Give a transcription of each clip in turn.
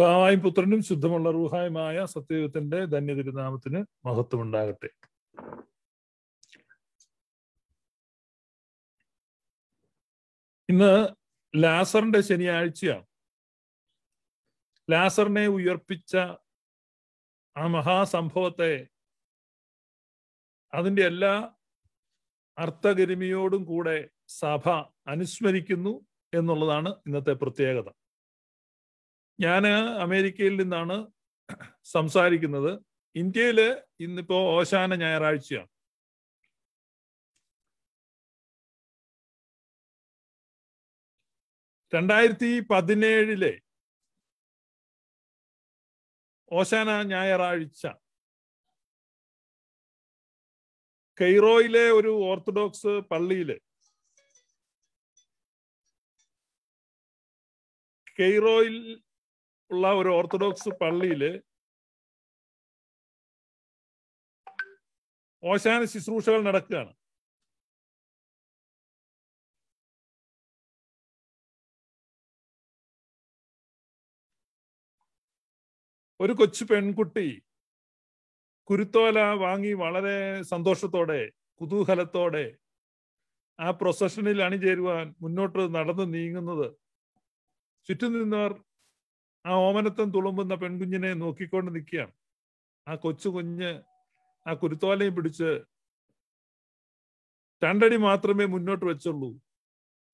ഭാവായും പുത്രനും ശുദ്ധമുള്ള റൂഹായുമായ സത്യദൈവത്തിന്റെ ധന്യ തിരുനാമത്തിന് മഹത്വമുണ്ടാകട്ടെ ഇന്ന് ലാസറിന്റെ ശനിയാഴ്ചയാണ് ലാസറിനെ ഉയർപ്പിച്ച ആ മഹാസംഭവത്തെ അതിൻ്റെ എല്ലാ അർത്ഥഗരിമിയോടും കൂടെ സഭ അനുസ്മരിക്കുന്നു എന്നുള്ളതാണ് ഇന്നത്തെ പ്രത്യേകത ഞാൻ അമേരിക്കയിൽ നിന്നാണ് സംസാരിക്കുന്നത് ഇന്ത്യയിൽ ഇന്നിപ്പോ ഓശാന ഞായറാഴ്ചയാണ് രണ്ടായിരത്തി പതിനേഴിലെ ഓശാന ഞായറാഴ്ച കെയ്റോയിലെ ഒരു ഓർത്തഡോക്സ് പള്ളിയില് കെയ്റോയിൽ ഉള്ള ഒരു ഓർത്തഡോക്സ് പള്ളിയില് ഓശാന ശുശ്രൂഷകൾ നടക്കുകയാണ് ഒരു കൊച്ചു പെൺകുട്ടി കുരുത്തോല വാങ്ങി വളരെ സന്തോഷത്തോടെ കുതൂഹലത്തോടെ ആ പ്രൊസഷനിൽ അണിചേരുവാൻ മുന്നോട്ട് നടന്നു നീങ്ങുന്നത് ചുറ്റുനിന്നവർ ആ ഓമനത്വം തുളുമ്പുന്ന പെൺകുഞ്ഞിനെ നോക്കിക്കൊണ്ട് നിൽക്കുകയാണ് ആ കൊച്ചു കുഞ്ഞ് ആ കുരുത്തോലയും പിടിച്ച് രണ്ടടി മാത്രമേ മുന്നോട്ട് വെച്ചുള്ളൂ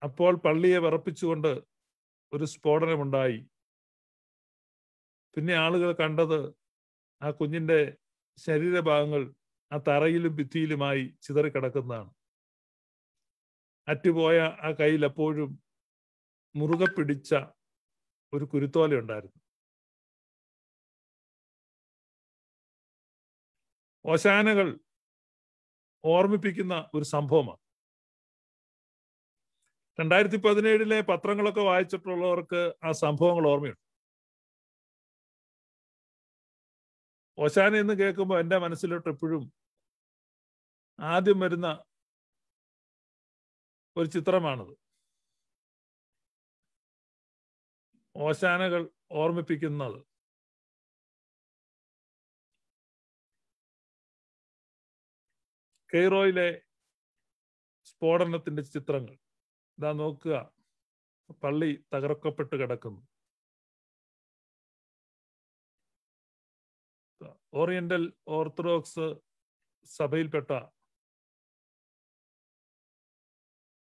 അപ്പോൾ പള്ളിയെ വിറപ്പിച്ചുകൊണ്ട് ഒരു സ്ഫോടനമുണ്ടായി പിന്നെ ആളുകൾ കണ്ടത് ആ കുഞ്ഞിന്റെ ശരീരഭാഗങ്ങൾ ആ തറയിലും ഭിത്തിയിലുമായി ചിതറിക്കിടക്കുന്നതാണ് അറ്റുപോയ ആ കയ്യിൽ എപ്പോഴും മുറുകെ പിടിച്ച ഒരു കുരുത്തോല ഉണ്ടായിരുന്നു ഓശാനകൾ ഓർമ്മിപ്പിക്കുന്ന ഒരു സംഭവമാണ് രണ്ടായിരത്തി പതിനേഴിലെ പത്രങ്ങളൊക്കെ വായിച്ചിട്ടുള്ളവർക്ക് ആ സംഭവങ്ങൾ ഓർമ്മയുണ്ട് ഓശാന എന്ന് കേൾക്കുമ്പോൾ എൻ്റെ മനസ്സിലോട്ട് എപ്പോഴും ആദ്യം വരുന്ന ഒരു ചിത്രമാണത് ഓശാനകൾ ഓർമ്മിപ്പിക്കുന്നത് കെയ്റോയിലെ സ്ഫോടനത്തിന്റെ ചിത്രങ്ങൾ ഇതാ നോക്കുക പള്ളി തകർക്കപ്പെട്ട് കിടക്കുന്നു ഓറിയന്റൽ ഓർത്തഡോക്സ് സഭയിൽപ്പെട്ട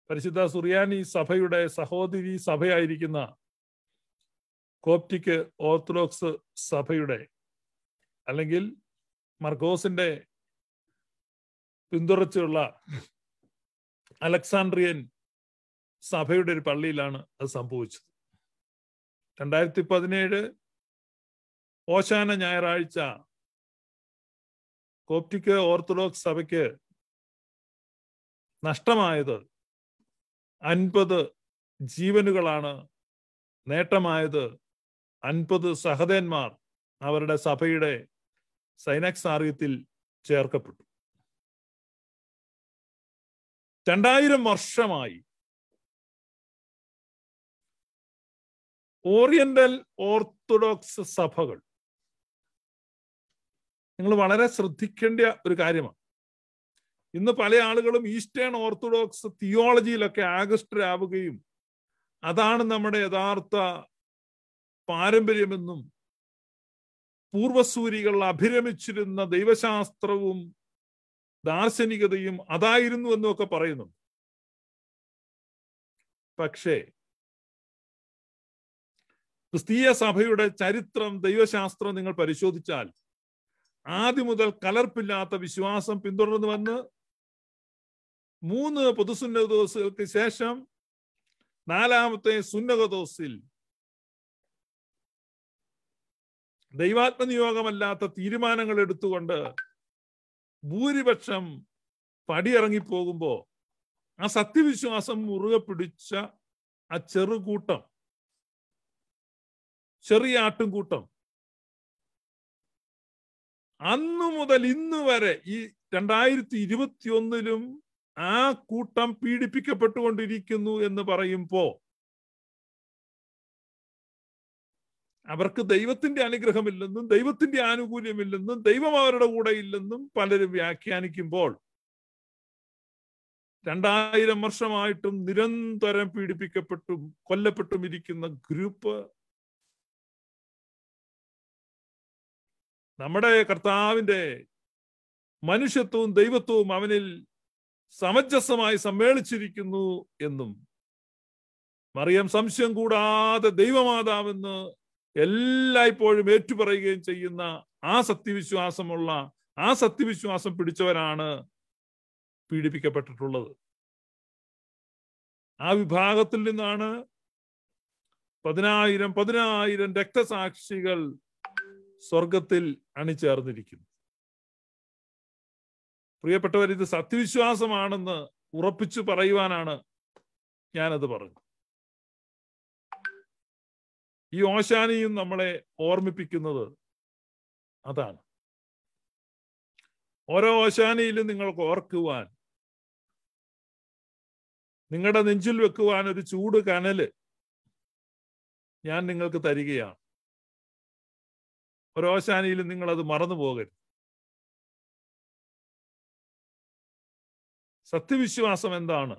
പരിശുദ്ധ സുറിയാനി സഭയുടെ സഹോദരി സഭയായിരിക്കുന്ന കോപ്റ്റിക് ഓർത്തഡോക്സ് സഭയുടെ അല്ലെങ്കിൽ മർക്കോസിന്റെ പിന്തുടർച്ചയുള്ള അലക്സാണ്ട്രിയൻ സഭയുടെ ഒരു പള്ളിയിലാണ് അത് സംഭവിച്ചത് രണ്ടായിരത്തി പതിനേഴ് ഓശാന ഞായറാഴ്ച കോപ്റ്റിക് ഓർത്തഡോക്സ് സഭയ്ക്ക് നഷ്ടമായത് അൻപത് ജീവനുകളാണ് നേട്ടമായത് അൻപത് സഹദേന്മാർ അവരുടെ സഭയുടെ സൈനക്സ് ആർഗ്യത്തിൽ ചേർക്കപ്പെട്ടു രണ്ടായിരം വർഷമായി ഓറിയന്റൽ ഓർത്തഡോക്സ് സഭകൾ നിങ്ങൾ വളരെ ശ്രദ്ധിക്കേണ്ട ഒരു കാര്യമാണ് ഇന്ന് പല ആളുകളും ഈസ്റ്റേൺ ഓർത്തഡോക്സ് തിയോളജിയിലൊക്കെ ആകൃഷ്ടരാവുകയും അതാണ് നമ്മുടെ യഥാർത്ഥ പാരമ്പര്യമെന്നും പൂർവസൂരികൾ അഭിരമിച്ചിരുന്ന ദൈവശാസ്ത്രവും ദാർശനികതയും അതായിരുന്നു എന്നൊക്കെ പറയുന്നു പക്ഷേ ക്രിസ്തീയ സഭയുടെ ചരിത്രം ദൈവശാസ്ത്രം നിങ്ങൾ പരിശോധിച്ചാൽ ആദ്യം മുതൽ കലർപ്പില്ലാത്ത വിശ്വാസം പിന്തുടർന്നു വന്ന് മൂന്ന് പൊതുസുന്നതോസുകൾക്ക് ശേഷം നാലാമത്തെ സുന്നകദോസിൽ ദൈവാത്മനിയോഗമല്ലാത്ത തീരുമാനങ്ങൾ എടുത്തുകൊണ്ട് ഭൂരിപക്ഷം പടിയിറങ്ങിപ്പോകുമ്പോൾ ആ സത്യവിശ്വാസം മുറുകെ പിടിച്ച ആ ചെറുകൂട്ടം ചെറിയ ആട്ടുംകൂട്ടം അന്നു മുതൽ ഇന്ന് വരെ ഈ രണ്ടായിരത്തി ഇരുപത്തി ഒന്നിലും ആ കൂട്ടം പീഡിപ്പിക്കപ്പെട്ടുകൊണ്ടിരിക്കുന്നു എന്ന് പറയുമ്പോൾ അവർക്ക് ദൈവത്തിന്റെ അനുഗ്രഹമില്ലെന്നും ദൈവത്തിന്റെ ആനുകൂല്യമില്ലെന്നും ദൈവം അവരുടെ കൂടെ ഇല്ലെന്നും പലരും വ്യാഖ്യാനിക്കുമ്പോൾ രണ്ടായിരം വർഷമായിട്ടും നിരന്തരം പീഡിപ്പിക്കപ്പെട്ടും കൊല്ലപ്പെട്ടും ഇരിക്കുന്ന ഗ്രൂപ്പ് നമ്മുടെ കർത്താവിന്റെ മനുഷ്യത്വവും ദൈവത്വവും അവനിൽ സമഞ്ജസമായി സമ്മേളിച്ചിരിക്കുന്നു എന്നും മറിയം സംശയം കൂടാതെ ദൈവമാതാവെന്ന് എല്ലായ്പ്പോഴും ഏറ്റുപറയുകയും ചെയ്യുന്ന ആ സത്യവിശ്വാസമുള്ള ആ സത്യവിശ്വാസം പിടിച്ചവരാണ് പീഡിപ്പിക്കപ്പെട്ടിട്ടുള്ളത് ആ വിഭാഗത്തിൽ നിന്നാണ് പതിനായിരം പതിനായിരം രക്തസാക്ഷികൾ സ്വർഗത്തിൽ അണിചേർന്നിരിക്കുന്നു പ്രിയപ്പെട്ടവർ ഇത് സത്യവിശ്വാസമാണെന്ന് ഉറപ്പിച്ചു പറയുവാനാണ് ഞാനത് പറഞ്ഞു ഈ ഓശാനിയും നമ്മളെ ഓർമ്മിപ്പിക്കുന്നത് അതാണ് ഓരോ ഓശാനിയിലും നിങ്ങൾക്ക് ഓർക്കുവാൻ നിങ്ങളുടെ നെഞ്ചിൽ വെക്കുവാൻ ഒരു ചൂട് കനല് ഞാൻ നിങ്ങൾക്ക് തരികയാണ് ഒരോശാനിയിലും നിങ്ങൾ അത് മറന്നു പോകരുത് സത്യവിശ്വാസം എന്താണ്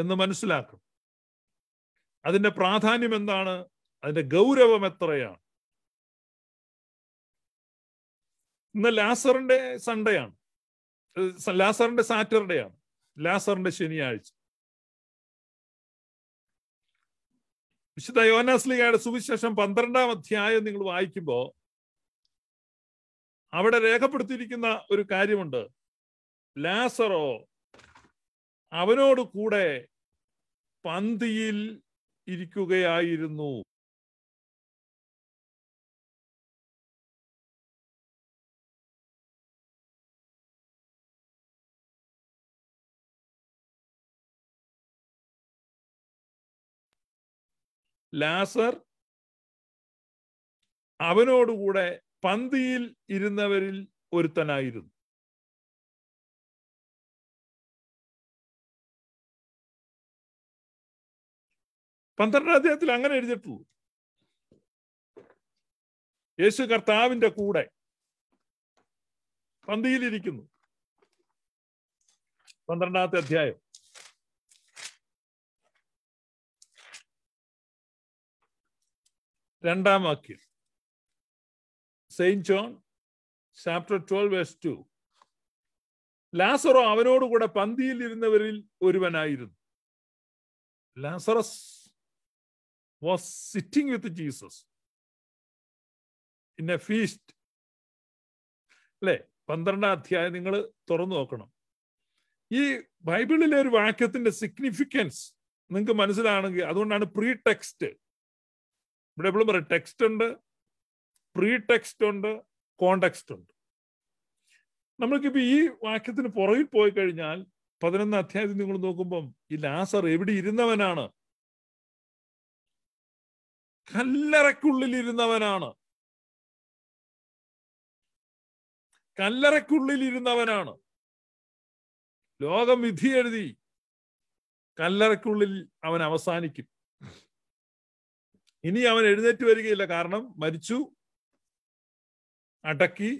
എന്ന് മനസ്സിലാക്കും അതിന്റെ പ്രാധാന്യം എന്താണ് അതിന്റെ ഗൗരവം എത്രയാണ് ഇന്ന് ലാസറിന്റെ സൺഡേ ആണ് ലാസറിന്റെ സാറ്റർഡേ ആണ് ലാസറിന്റെ ശനിയാഴ്ച വിശുദ്ധ യോനാസ്ലിഗയുടെ സുവിശേഷം പന്ത്രണ്ടാം അധ്യായം നിങ്ങൾ വായിക്കുമ്പോൾ അവിടെ രേഖപ്പെടുത്തിയിരിക്കുന്ന ഒരു കാര്യമുണ്ട് ലാസറോ അവനോട് കൂടെ പന്തിയിൽ ഇരിക്കുകയായിരുന്നു ലാസർ അവനോടുകൂടെ പന്തിയിൽ ഇരുന്നവരിൽ ഒരുത്തനായിരുന്നു പന്ത്രണ്ടാം അധ്യായത്തിൽ അങ്ങനെ എഴുതിയിട്ടുള്ളൂ യേശു കർത്താവിന്റെ കൂടെ പന്തിയിലിരിക്കുന്നു പന്ത്രണ്ടാമത്തെ അധ്യായം രണ്ടാം വാക്യം saint John chapter twelve verse two ലാസറോ അവനോടുകൂടെ പന്തിയിൽ ഇരുന്നവരിൽ ഒരുവനായിരുന്നു Lazarus was sitting with Jesus in a feast. അല്ലേ പന്ത്രണ്ടാം അധ്യായം നിങ്ങൾ തുറന്നു നോക്കണം ഈ ബൈബിളിലെ ഒരു വാക്യത്തിന്റെ സിഗ്നിഫിക്കൻസ് നിങ്ങൾക്ക് മനസ്സിലാണെങ്കിൽ അതുകൊണ്ടാണ് പ്രീ ടെക്സ്റ്റ് ഇവിടെ എപ്പോഴും പറയാം ടെക്സ്റ്റ് ഉണ്ട് പ്രീ ടെക്സ്റ്റ് ഉണ്ട് കോണ്ടെക്സ്റ്റ് ഉണ്ട് നമ്മൾക്കിപ്പോ ഈ വാക്യത്തിന് പുറകിൽ പോയി കഴിഞ്ഞാൽ പതിനൊന്ന് അധ്യായത്തിൽ നിങ്ങൾ നോക്കുമ്പം ഈ ലാസർ എവിടെ ഇരുന്നവനാണ് കല്ലറക്കുള്ളിലിരുന്നവനാണ് കല്ലറക്കുള്ളിലിരുന്നവനാണ് ലോകം വിധി എഴുതി കല്ലറക്കുള്ളിൽ അവൻ അവസാനിക്കും ഇനി അവൻ എഴുന്നേറ്റ് വരികയില്ല കാരണം മരിച്ചു അടക്കി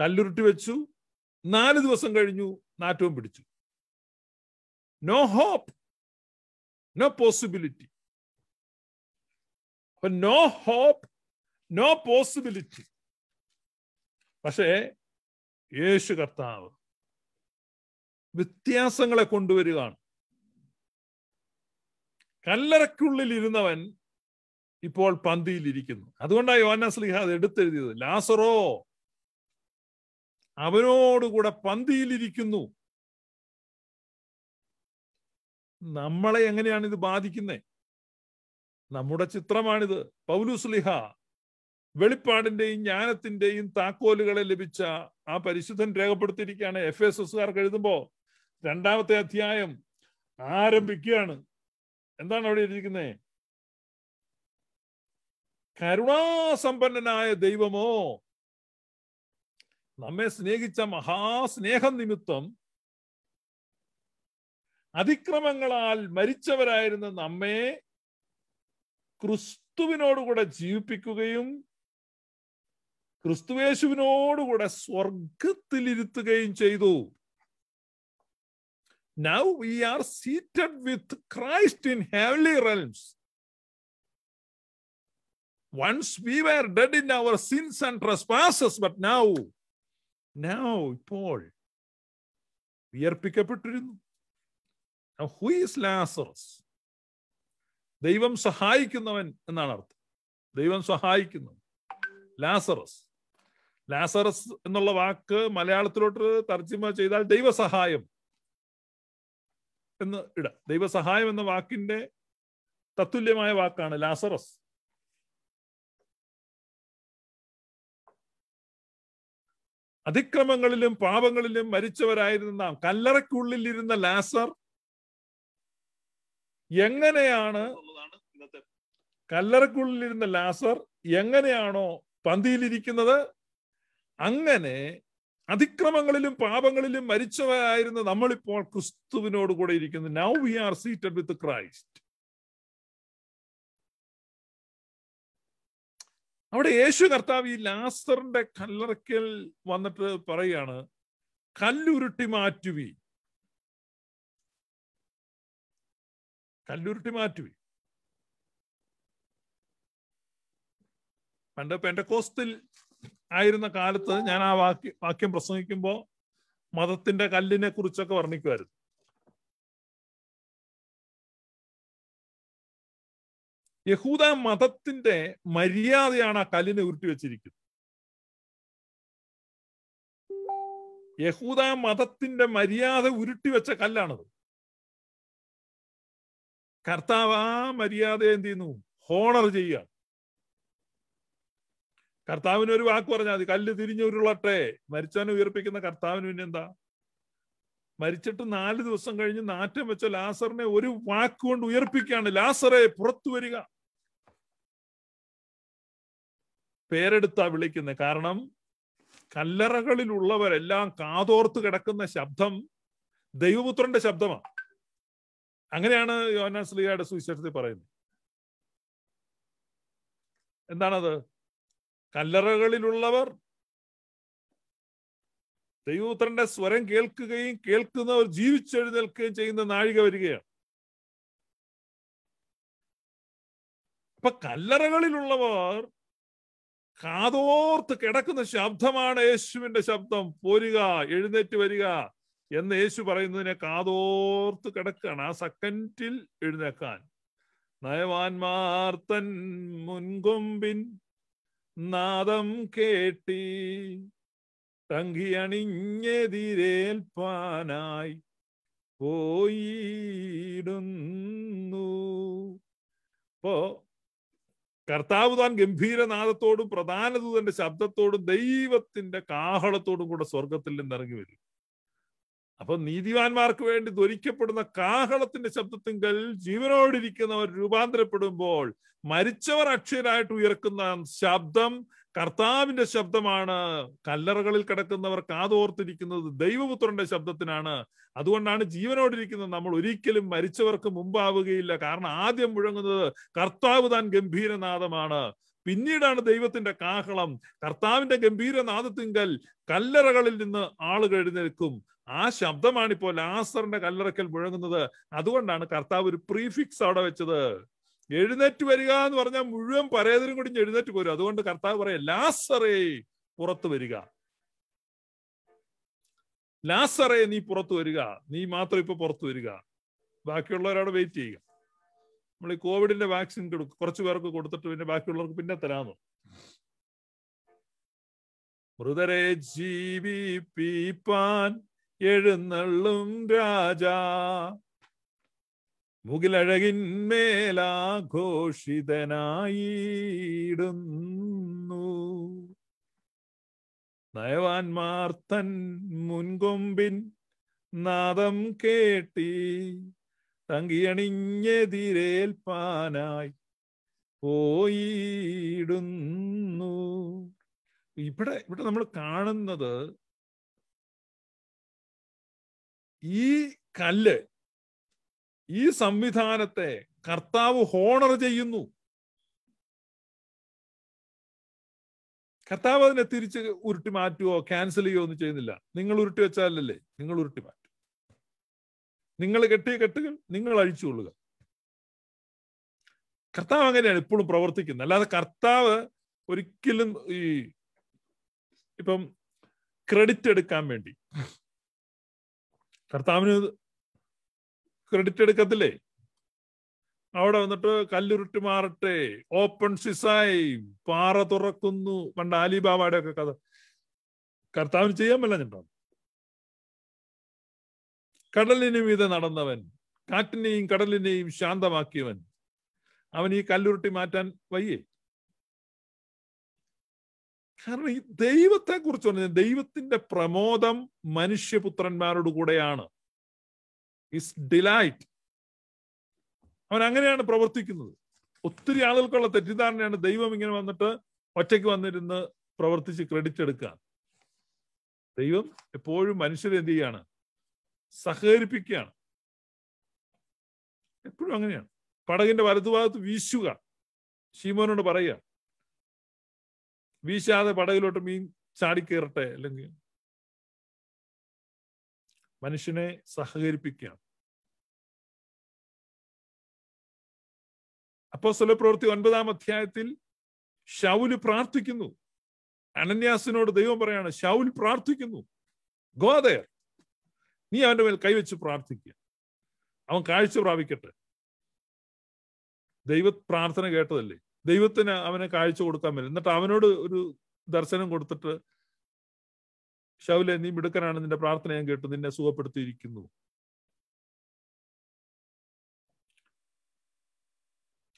കല്ലുരുട്ടി വെച്ചു നാല് ദിവസം കഴിഞ്ഞു നാറ്റവും പിടിച്ചു no hope no possibility. No hope no possibility പക്ഷേ യേശു കർത്താവ് വ്യത്യാസങ്ങളെ കൊണ്ടുവരികയാണ് കല്ലറയ്ക്കുള്ളിൽ ഇരുന്നവൻ ഇപ്പോൾ പന്തിയിലിരിക്കുന്നു അതുകൊണ്ടാണ് യോനാസ്ലിഹ അത് എടുത്തെഴുതിയത് ലാസറോ അവനോടുകൂടെ പന്തിയിലിരിക്കുന്നു നമ്മളെ എങ്ങനെയാണ് ഇത് ബാധിക്കുന്നത് നമ്മുടെ ചിത്രമാണിത് പൗലുസ്ലിഹ വെളിപ്പാടിന്റെയും ജ്ഞാനത്തിന്റെയും താക്കോലുകളെ ലഭിച്ച ആ പരിശുദ്ധൻ രേഖപ്പെടുത്തിയിരിക്കുകയാണ് എഫ് എസ് എസ്സുകാർക്ക് എഴുതുമ്പോൾ രണ്ടാമത്തെ അധ്യായം ആരംഭിക്കുകയാണ് എന്താണ് അവിടെ എഴുതിയിരിക്കുന്നത് കരുണാസമ്പന്നനായ ദൈവമോ നമ്മെ സ്നേഹിച്ച മഹാസ്നേഹം നിമിത്തം അതിക്രമങ്ങളാൽ മരിച്ചവരായിരുന്ന നമ്മെ ക്രിസ്തുവിനോടുകൂടെ ജീവിപ്പിക്കുകയും ക്രിസ്തുവേശുവിനോടുകൂടെ സ്വർഗത്തിലിരുത്തുകയും ചെയ്തു now we are seated with Christ in heavenly realms once we were dead in our sins and trespasses but now now ഇപ്പോൾ വിയർപ്പിക്കപ്പെട്ടിരുന്നു ഹു ഈസ് ലാസറസ് ദൈവം സഹായിക്കുന്നവൻ എന്നാണ് അർത്ഥം ദൈവം സഹായിക്കുന്നു ലാസറസ് ലാസറസ് എന്നുള്ള വാക്ക് മലയാളത്തിലോട്ട് തർജ്ജിമ ചെയ്താൽ ദൈവസഹായം എന്ന് ഇടാം ദൈവസഹായം എന്ന വാക്കിന്റെ തത്തുല്യമായ വാക്കാണ് ലാസറസ് അതിക്രമങ്ങളിലും പാപങ്ങളിലും മരിച്ചവരായിരുന്ന നാം കല്ലറയ്ക്കുള്ളിലിരുന്ന ലാസർ എങ്ങനെയാണ് കല്ലറക്കുള്ളിലിരുന്ന ലാസർ എങ്ങനെയാണോ പന്തിയിലിരിക്കുന്നത് അങ്ങനെ അതിക്രമങ്ങളിലും പാപങ്ങളിലും മരിച്ചവരായിരുന്ന നമ്മളിപ്പോൾ ക്രിസ്തുവിനോട് കൂടെ ഇരിക്കുന്നു now we are seated with Christ അവിടെ യേശു കർത്താവ് ഈ ലാസറിന്റെ കല്ലറക്കൽ വന്നിട്ട് പറയാണ് കല്ലുരുട്ടി മാറ്റുവീൻ കല്ലുരുട്ടി മാറ്റി പണ്ട് പെൻഡക്കോസ്റ്റിൽ ആയിരുന്ന കാലത്ത് ഞാൻ ആ വാക്യ വാക്യം പ്രസംഗിക്കുമ്പോൾ മതത്തിന്റെ കല്ലിനെ കുറിച്ചൊക്കെ വർണ്ണിക്കുമായിരുന്നു യഹൂദ മതത്തിന്റെ മര്യാദയാണ് ആ കല്ലിനെ ഉരുട്ടി വെച്ചിരിക്കുന്നത് യഹൂദ മതത്തിന്റെ മര്യാദ ഉരുട്ടി വെച്ച കല്ലാണത് കർത്താവ് ആ മര്യാദയെ എന്ത് ചെയ്യുന്നു ഹോണർ ചെയ്യുക കർത്താവിന് ഒരു വാക്ക് പറഞ്ഞാൽ മതി കല്ല് തിരിഞ്ഞുരുളട്ടെ മരിച്ചവനെ ഉയർപ്പിക്കുന്ന കർത്താവിന് പിന്നെന്താ എന്താ മരിച്ചിട്ട് നാല് ദിവസം കഴിഞ്ഞ് നാറ്റം വെച്ച ലാസറിനെ ഒരു വാക്കുകൊണ്ട് ഉയർപ്പിക്കുകയാണ് ലാസറെ പുറത്തു വരിക പേരെടുത്താ വിളിക്കുന്നത് കാരണം കല്ലറകളിലുള്ളവരെല്ലാം കാതോർത്ത് കിടക്കുന്ന ശബ്ദം ദൈവപുത്രന്റെ ശബ്ദമാണ് അങ്ങനെയാണ് യോനാൻ സ്ലീഹയുടെ സുവിശേഷത്തിൽ പറയുന്നത് എന്താണത് കല്ലറകളിലുള്ളവർ ദൈവപുത്രന്റെ സ്വരം കേൾക്കുകയും കേൾക്കുന്നവർ ജീവിച്ചെഴുന്നേൽക്കുകയും ചെയ്യുന്ന നാഴിക വരികയാണ് അപ്പൊ കല്ലറകളിലുള്ളവർ കാതോർത്ത് കിടക്കുന്ന ശബ്ദമാണ് യേശുവിന്റെ ശബ്ദം പോരുക എഴുന്നേറ്റ് വരിക എന്ന് യേശു പറയുന്നതിനെ കാതോർത്ത് കിടക്കാണ് ആ സെക്കൻഡിൽ എഴുന്നേക്കാൻ നയവാൻമാർത്തൻ മുൻകൊമ്പിൻ നാദം കേട്ടി തങ്കിയണിഞ്ഞെതിരേൽപ്പാനായി പോയിടുന്നു ഇപ്പോ കർത്താവ് താൻ ഗംഭീരനാദത്തോടും പ്രധാന ശബ്ദത്തോടും ദൈവത്തിന്റെ കാഹളത്തോടും കൂടെ സ്വർഗത്തിൽ നിന്ന് ഇറങ്ങി വരും അപ്പൊ നീതിവാന്മാർക്ക് വേണ്ടി ധരിക്കപ്പെടുന്ന കാഹളത്തിന്റെ ശബ്ദത്തിങ്കൽ ജീവനോടിരിക്കുന്നവർ രൂപാന്തരപ്പെടുമ്പോൾ മരിച്ചവർ അക്ഷയരായിട്ട് ഉയർക്കുന്ന ശബ്ദം കർത്താവിന്റെ ശബ്ദമാണ് കല്ലറകളിൽ കിടക്കുന്നവർ കാതോർത്തിരിക്കുന്നത് ദൈവപുത്രന്റെ ശബ്ദത്തിനാണ് അതുകൊണ്ടാണ് ജീവനോടിരിക്കുന്നത് നമ്മൾ ഒരിക്കലും മരിച്ചവർക്ക് മുമ്പാവുകയില്ല കാരണം ആദ്യം മുഴങ്ങുന്നത് കർത്താവ് താൻ ഗംഭീരനാഥമാണ് പിന്നീടാണ് ദൈവത്തിന്റെ കാഹളം കർത്താവിന്റെ ഗംഭീരനാദത്തിങ്കൽ കല്ലറകളിൽ നിന്ന് ആളുകൾ എഴുന്നേൽക്കും ആ ശബ്ദമാണ് ഇപ്പോൾ ലാസറിന്റെ കല്ലറക്കൽ മുഴങ്ങുന്നത് അതുകൊണ്ടാണ് കർത്താവ് ഒരു പ്രീഫിക്സ് അവിടെ വെച്ചത് എഴുന്നേറ്റ് വരിക എന്ന് പറഞ്ഞാൽ മുഴുവൻ പരേതരും കൂടി എഴുന്നേറ്റ് പോരും അതുകൊണ്ട് കർത്താവ് പറയാം ലാസറേ പുറത്തു വരിക ലാസറേ നീ പുറത്തു വരിക നീ മാത്രം ഇപ്പൊ പുറത്തു വരിക ബാക്കിയുള്ളവരവിടെ വെയിറ്റ് ചെയ്യുക നമ്മൾ ഈ കോവിഡിന്റെ വാക്സിൻ കൊടുക്കും കുറച്ച് പേർക്ക് കൊടുത്തിട്ട് പിന്നെ ബാക്കിയുള്ളവർക്ക് പിന്നെ തരാമോ മൃതരെ ജീവിപ്പീപ്പാൻ എഴുന്നള്ളും രാജാ മുകിലഴകിന്മേലാഘോഷിതനായിടുന്നു നയവാൻമാർത്തൻ തൻ മുൻകൊമ്പിൻ നാദം കേട്ടി തങ്കിയണിഞ്ഞെതിരേൽപ്പാനായി പോയിടുന്നു ഇവിടെ ഇവിടെ നമ്മൾ കാണുന്നത് ഈ കല്ല് ഈ സംവിധാനത്തെ കർത്താവ് ഹോണർ ചെയ്യുന്നു കർത്താവ് അതിനെ തിരിച്ച് ഉരുട്ടി മാറ്റുകയോ ക്യാൻസൽ ചെയ്യുകയോ ഒന്നും ചെയ്യുന്നില്ല നിങ്ങൾ ഉരുട്ടി വെച്ചാലല്ലേ നിങ്ങൾ ഉരുട്ടി മാറ്റും നിങ്ങൾ കെട്ടിയ കെട്ടുകൾ നിങ്ങൾ അഴിച്ചുകൊള്ളുക കർത്താവ് അങ്ങനെയാണ് ഇപ്പോഴും പ്രവർത്തിക്കുന്നത് അല്ലാതെ കർത്താവ് ഒരിക്കലും ഈ ഇപ്പം ക്രെഡിറ്റ് എടുക്കാൻ വേണ്ടി കർത്താവിന് ക്രെഡിറ്റ് എടുക്കത്തില്ലേ അവിടെ വന്നിട്ട് കല്ലുരുട്ട് മാറട്ടെ ഓപ്പൺ സിസായി പാറ തുറക്കുന്നു പണ്ട് ആലിബാബയുടെ ഒക്കെ കഥ കർത്താവിന് ചെയ്യാൻ പറ്റുന്നുണ്ടാവും കടലിനു മീതെ നടന്നവൻ കാറ്റിനെയും കടലിനെയും ശാന്തമാക്കിയവൻ അവൻ ഈ കല്ലുരുട്ടി മാറ്റാൻ വയ്യേ കാരണം ഈ ദൈവത്തെ കുറിച്ച് പറഞ്ഞ ദൈവത്തിന്റെ പ്രമോദം മനുഷ്യപുത്രന്മാരോട് കൂടെയാണ് ഇസ് ഡിലൈറ്റ് അവൻ അങ്ങനെയാണ് പ്രവർത്തിക്കുന്നത് ഒത്തിരി ആളുകൾക്കുള്ള തെറ്റിദ്ധാരണയാണ് ദൈവം ഇങ്ങനെ വന്നിട്ട് ഒറ്റയ്ക്ക് വന്നിരുന്ന് പ്രവർത്തിച്ച് ക്രെഡിറ്റ് എടുക്കുക ദൈവം എപ്പോഴും മനുഷ്യരെ എന്ത് ചെയ്യാണ് സഹകരിപ്പിക്കുകയാണ് എപ്പോഴും അങ്ങനെയാണ് പടകിന്റെ വലതുഭാഗത്ത് വീശുക ശീമോനോട് പറയുക വീശാതെ പടകിലോട്ട് മീൻ ചാടിക്കേറട്ടെ അല്ലെങ്കിൽ മനുഷ്യനെ സഹകരിപ്പിക്കുകയാണ് അപ്പോ പ്രവൃത്തി ഒൻപതാം അധ്യായത്തിൽ ഷൗല് പ്രാർത്ഥിക്കുന്നു അനന്യാസിനോട് ദൈവം പറയാണ് ഷൗൽ പ്രാർത്ഥിക്കുന്നു ഗോദയർ നീ അവന്റെ മേൽ കൈവച്ച് പ്രാർത്ഥിക്കുക അവൻ കാഴ്ച പ്രാപിക്കട്ടെ ദൈവ പ്രാർത്ഥന കേട്ടതല്ലേ ദൈവത്തിന് അവനെ കാഴ്ച കൊടുക്കാൻ പറ്റും എന്നിട്ട് അവനോട് ഒരു ദർശനം കൊടുത്തിട്ട് ശൗലെ നീ മിടുക്കനാണ് നിന്റെ പ്രാർത്ഥന ഞാൻ കേട്ടു നിന്നെ സുഖപ്പെടുത്തിയിരിക്കുന്നു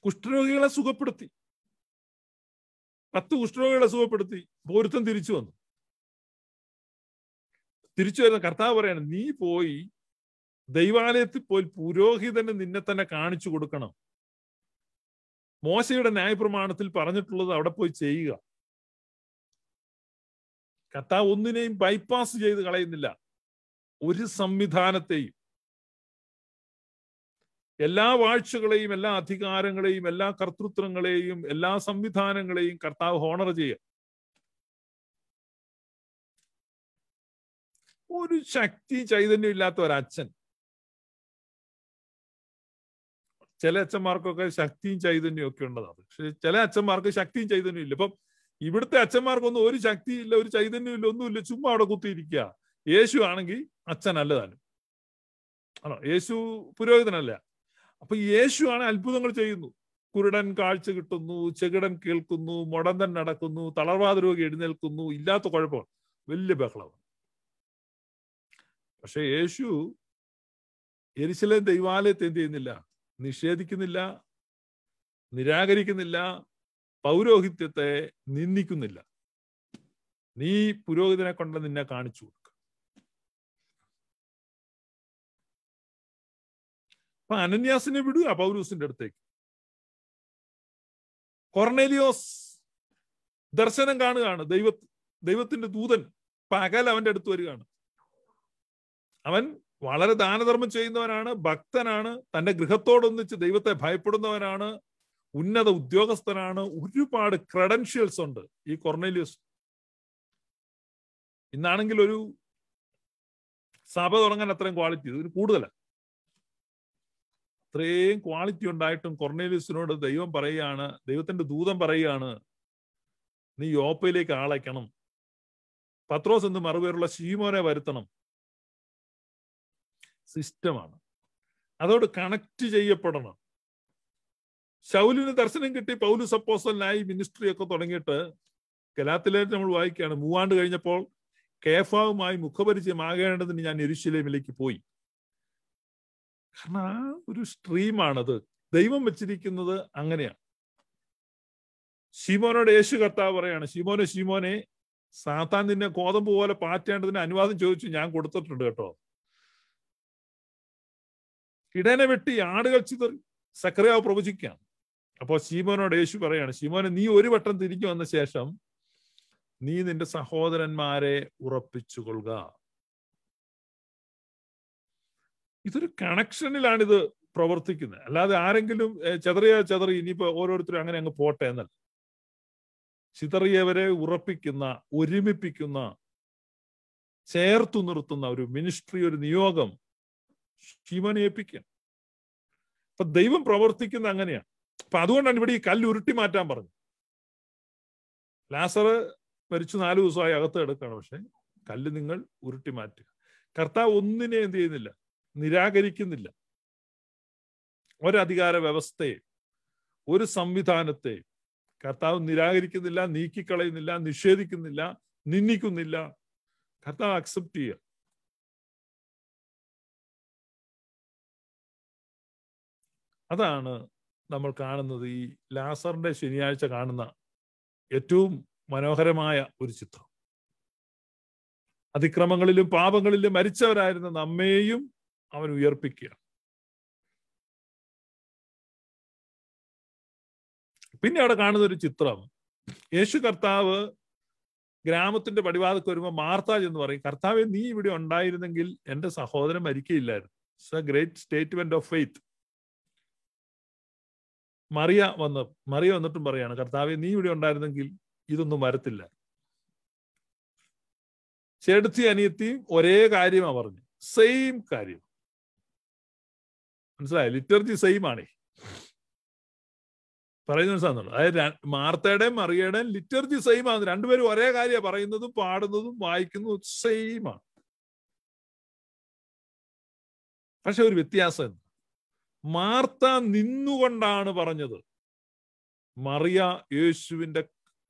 കുഷ്ഠരോഗികളെ സുഖപ്പെടുത്തി പത്ത് കുഷ്ഠരോഗികളെ സുഖപ്പെടുത്തി പൗരത്വം തിരിച്ചു വന്നു തിരിച്ചു വരുന്ന കർത്താവ് പറയാണ് നീ പോയി ദൈവാലയത്തിൽ പോയി പുരോഹിതന് നിന്നെ തന്നെ കാണിച്ചു കൊടുക്കണം മോശയുടെ ന്യായപ്രമാണത്തിൽ പറഞ്ഞിട്ടുള്ളത് അവിടെ പോയി ചെയ്യുക കർത്താവ് ഒന്നിനെയും ബൈപ്പാസ് ചെയ്ത് കളയുന്നില്ല ഒരു സംവിധാനത്തെയും എല്ലാ വാഴ്ചകളെയും എല്ലാ അധികാരങ്ങളെയും എല്ലാ കർത്തൃത്വങ്ങളെയും എല്ലാ സംവിധാനങ്ങളെയും കർത്താവ് ഹോണർ ചെയ്യുക ഒരു ശക്തി ചൈതന്യം ഇല്ലാത്ത ഒരച്ഛൻ ചില അച്ഛന്മാർക്കൊക്കെ ശക്തിയും ചൈതന്യവും ഒക്കെ ഉണ്ടതാണ് പക്ഷെ ചില അച്ഛന്മാർക്ക് ശക്തിയും ചൈതന്യം ഇല്ല ഇപ്പം ഇവിടുത്തെ അച്ഛന്മാർക്കൊന്നും ഒരു ശക്തിയില്ല ഒരു ചൈതന്യം ഇല്ല ഒന്നുമില്ല ചുമ്മാ അവിടെ കുത്തിയിരിക്കുക യേശു ആണെങ്കിൽ അച്ഛൻ അല്ലതാനും ആണോ യേശു പുരോഹിതനല്ല അപ്പൊ യേശു ആണ് അത്ഭുതങ്ങൾ ചെയ്യുന്നു കുരുടൻ കാഴ്ച കിട്ടുന്നു ചെകിടൻ കേൾക്കുന്നു മുടന്തൻ നടക്കുന്നു തളർവാദ രോഗി എഴുന്നേൽക്കുന്നു ഇല്ലാത്ത കുഴപ്പമാണ് വലിയ ബഹളമാണ് പക്ഷെ യേശു എരിശിലെ ദൈവാലയത്തെ എന്ത് ചെയ്യുന്നില്ല നിഷേധിക്കുന്നില്ല നിരാകരിക്കുന്നില്ല പൗരോഹിത്യത്തെ നിന്ദിക്കുന്നില്ല നീ പുരോഹിതനെ കൊണ്ട് നിന്നെ കാണിച്ചു കൊടുക്കുക അപ്പൊ അനന്യാസിനെ വിടുക പൗരൂസിന്റെ അടുത്തേക്ക് കൊർണേലിയോസ് ദർശനം കാണുകയാണ് ദൈവ ദൈവത്തിന്റെ ദൂതൻ പകൽ അവന്റെ അടുത്ത് വരികയാണ് അവൻ വളരെ ദാനധർമ്മം ചെയ്യുന്നവനാണ് ഭക്തനാണ് തന്റെ ഗൃഹത്തോടൊന്നിച്ച് ദൈവത്തെ ഭയപ്പെടുന്നവനാണ് ഉന്നത ഉദ്യോഗസ്ഥനാണ് ഒരുപാട് ക്രെഡൻഷ്യൽസ് ഉണ്ട് ഈ കൊർണേലിയസ് ഇന്നാണെങ്കിൽ ഒരു സഭ തുടങ്ങാൻ അത്രയും ക്വാളിറ്റി ഇതിന് കൂടുതലാണ് അത്രയും ക്വാളിറ്റി ഉണ്ടായിട്ടും കൊർണേലിയസിനോട് ദൈവം പറയുകയാണ് ദൈവത്തിന്റെ ദൂതം പറയുകയാണ് നീ യോപ്പയിലേക്ക് ആളയക്കണം പത്രോസ് എന്ന് മറുപേരുള്ള ശീമോനെ വരുത്തണം സിസ്റ്റമാണ് അതോട് കണക്ട് ചെയ്യപ്പെടണം ശൗലിന് ദർശനം കിട്ടി പൗലൂസ് അപ്പോസലിനായി മിനിസ്ട്രി ഒക്കെ തുടങ്ങിയിട്ട് കലാത്തിലേക്ക് നമ്മൾ വായിക്കുകയാണ് മൂവാണ്ട് കഴിഞ്ഞപ്പോൾ കേഫാവുമായി മുഖപരിചയമാകേണ്ടതിന് ഞാൻ എരിശിലേമിലേക്ക് പോയി കാരണം ആ ഒരു സ്ട്രീമാണത് ദൈവം വെച്ചിരിക്കുന്നത് അങ്ങനെയാണ് ശിമോനോട് യേശു കർത്താവ് പറയാണ് ശിമോനെ ശിമോനെ സാത്താൻ നിന്നെ കോതമ്പ് പോലെ പാറ്റേണ്ടതിന് അനുവാദം ചോദിച്ചു ഞാൻ കൊടുത്തിട്ടുണ്ട് കേട്ടോ കിടനെ വെട്ടി ആടുകൾ ചിതറി സക്രയാവ് പ്രവചിക്കുകയാണ് അപ്പോൾ ശീമോനോട് യേശു പറയാണ് ശീമോനെ നീ ഒരു വട്ടം തിരിച്ചു വന്ന ശേഷം നീ നിന്റെ സഹോദരന്മാരെ ഉറപ്പിച്ചു കൊള്ളുക ഇതൊരു കണക്ഷനിലാണിത് പ്രവർത്തിക്കുന്നത് അല്ലാതെ ആരെങ്കിലും ചെതറിയ ചെതറി ഇനിയിപ്പോ ഓരോരുത്തരും അങ്ങനെ അങ്ങ് പോട്ടെ എന്നല്ല ചിതറിയവരെ ഉറപ്പിക്കുന്ന ഒരുമിപ്പിക്കുന്ന ചേർത്തു നിർത്തുന്ന ഒരു മിനിസ്ട്രി ഒരു നിയോഗം ശിവനെ ഏൽപ്പിക്കുകയാണ് അപ്പൊ ദൈവം പ്രവർത്തിക്കുന്ന അങ്ങനെയാണ് അപ്പൊ അതുകൊണ്ടാണ് ഇവിടെ ഈ കല്ല് ഉരുട്ടി മാറ്റാൻ പറഞ്ഞു ലാസർ മരിച്ചു നാല് ദിവസമായി അകത്ത് കിടക്കുകയാണ് പക്ഷെ കല്ല് നിങ്ങൾ ഉരുട്ടി മാറ്റുക കർത്താവ് ഒന്നിനെ എന്ത് ചെയ്യുന്നില്ല നിരാകരിക്കുന്നില്ല ഒരധികാര വ്യവസ്ഥയെ ഒരു സംവിധാനത്തെ കർത്താവ് നിരാകരിക്കുന്നില്ല നീക്കിക്കളയുന്നില്ല നിഷേധിക്കുന്നില്ല നിന്ദിക്കുന്നില്ല കർത്താവ് അക്സെപ്റ്റ് ചെയ്യുക അതാണ് നമ്മൾ കാണുന്നത് ഈ ലാസറിന്റെ ശനിയാഴ്ച കാണുന്ന ഏറ്റവും മനോഹരമായ ഒരു ചിത്രം അതിക്രമങ്ങളിലും പാപങ്ങളിലും മരിച്ചവരായിരുന്ന നമ്മെയും അവൻ ഉയർപ്പിക്കുകയാണ് പിന്നെ അവിടെ കാണുന്ന ഒരു ചിത്രം യേശു കർത്താവ് ഗ്രാമത്തിന്റെ പടിവാദക്ക് വരുമ്പോൾ മാർത്താജ് എന്ന് പറയും കർത്താവെ നീ ഇവിടെ ഉണ്ടായിരുന്നെങ്കിൽ എന്റെ സഹോദരൻ മരിക്കയില്ലായിരുന്നു it's a great statement of faith മറിയ വന്ന് മറിയ വന്നിട്ടും പറയാണ് കർത്താവ് നീ ഇവിടെ ഉണ്ടായിരുന്നെങ്കിൽ ഇതൊന്നും വരത്തില്ല ചേട്ടത്തി അനിയത്തിയും ഒരേ കാര്യമാണ് പറഞ്ഞു സെയിം കാര്യം മനസ്സിലായി ലിറ്റർജി സെയിം ആണേ പറയുന്ന മനസ്സിലാകുന്നുള്ളു അതായത് മാർത്തയുടെയും മറിയയുടെയും ലിറ്റർജി സെയിം ആണ് രണ്ടുപേരും ഒരേ കാര്യമാണ് പറയുന്നതും പാടുന്നതും വായിക്കുന്നതും സെയിമാണ് പക്ഷെ ഒരു വ്യത്യാസം മാർത്ത നിന്നുകൊണ്ടാണ് പറഞ്ഞത് മറിയ യേശുവിന്റെ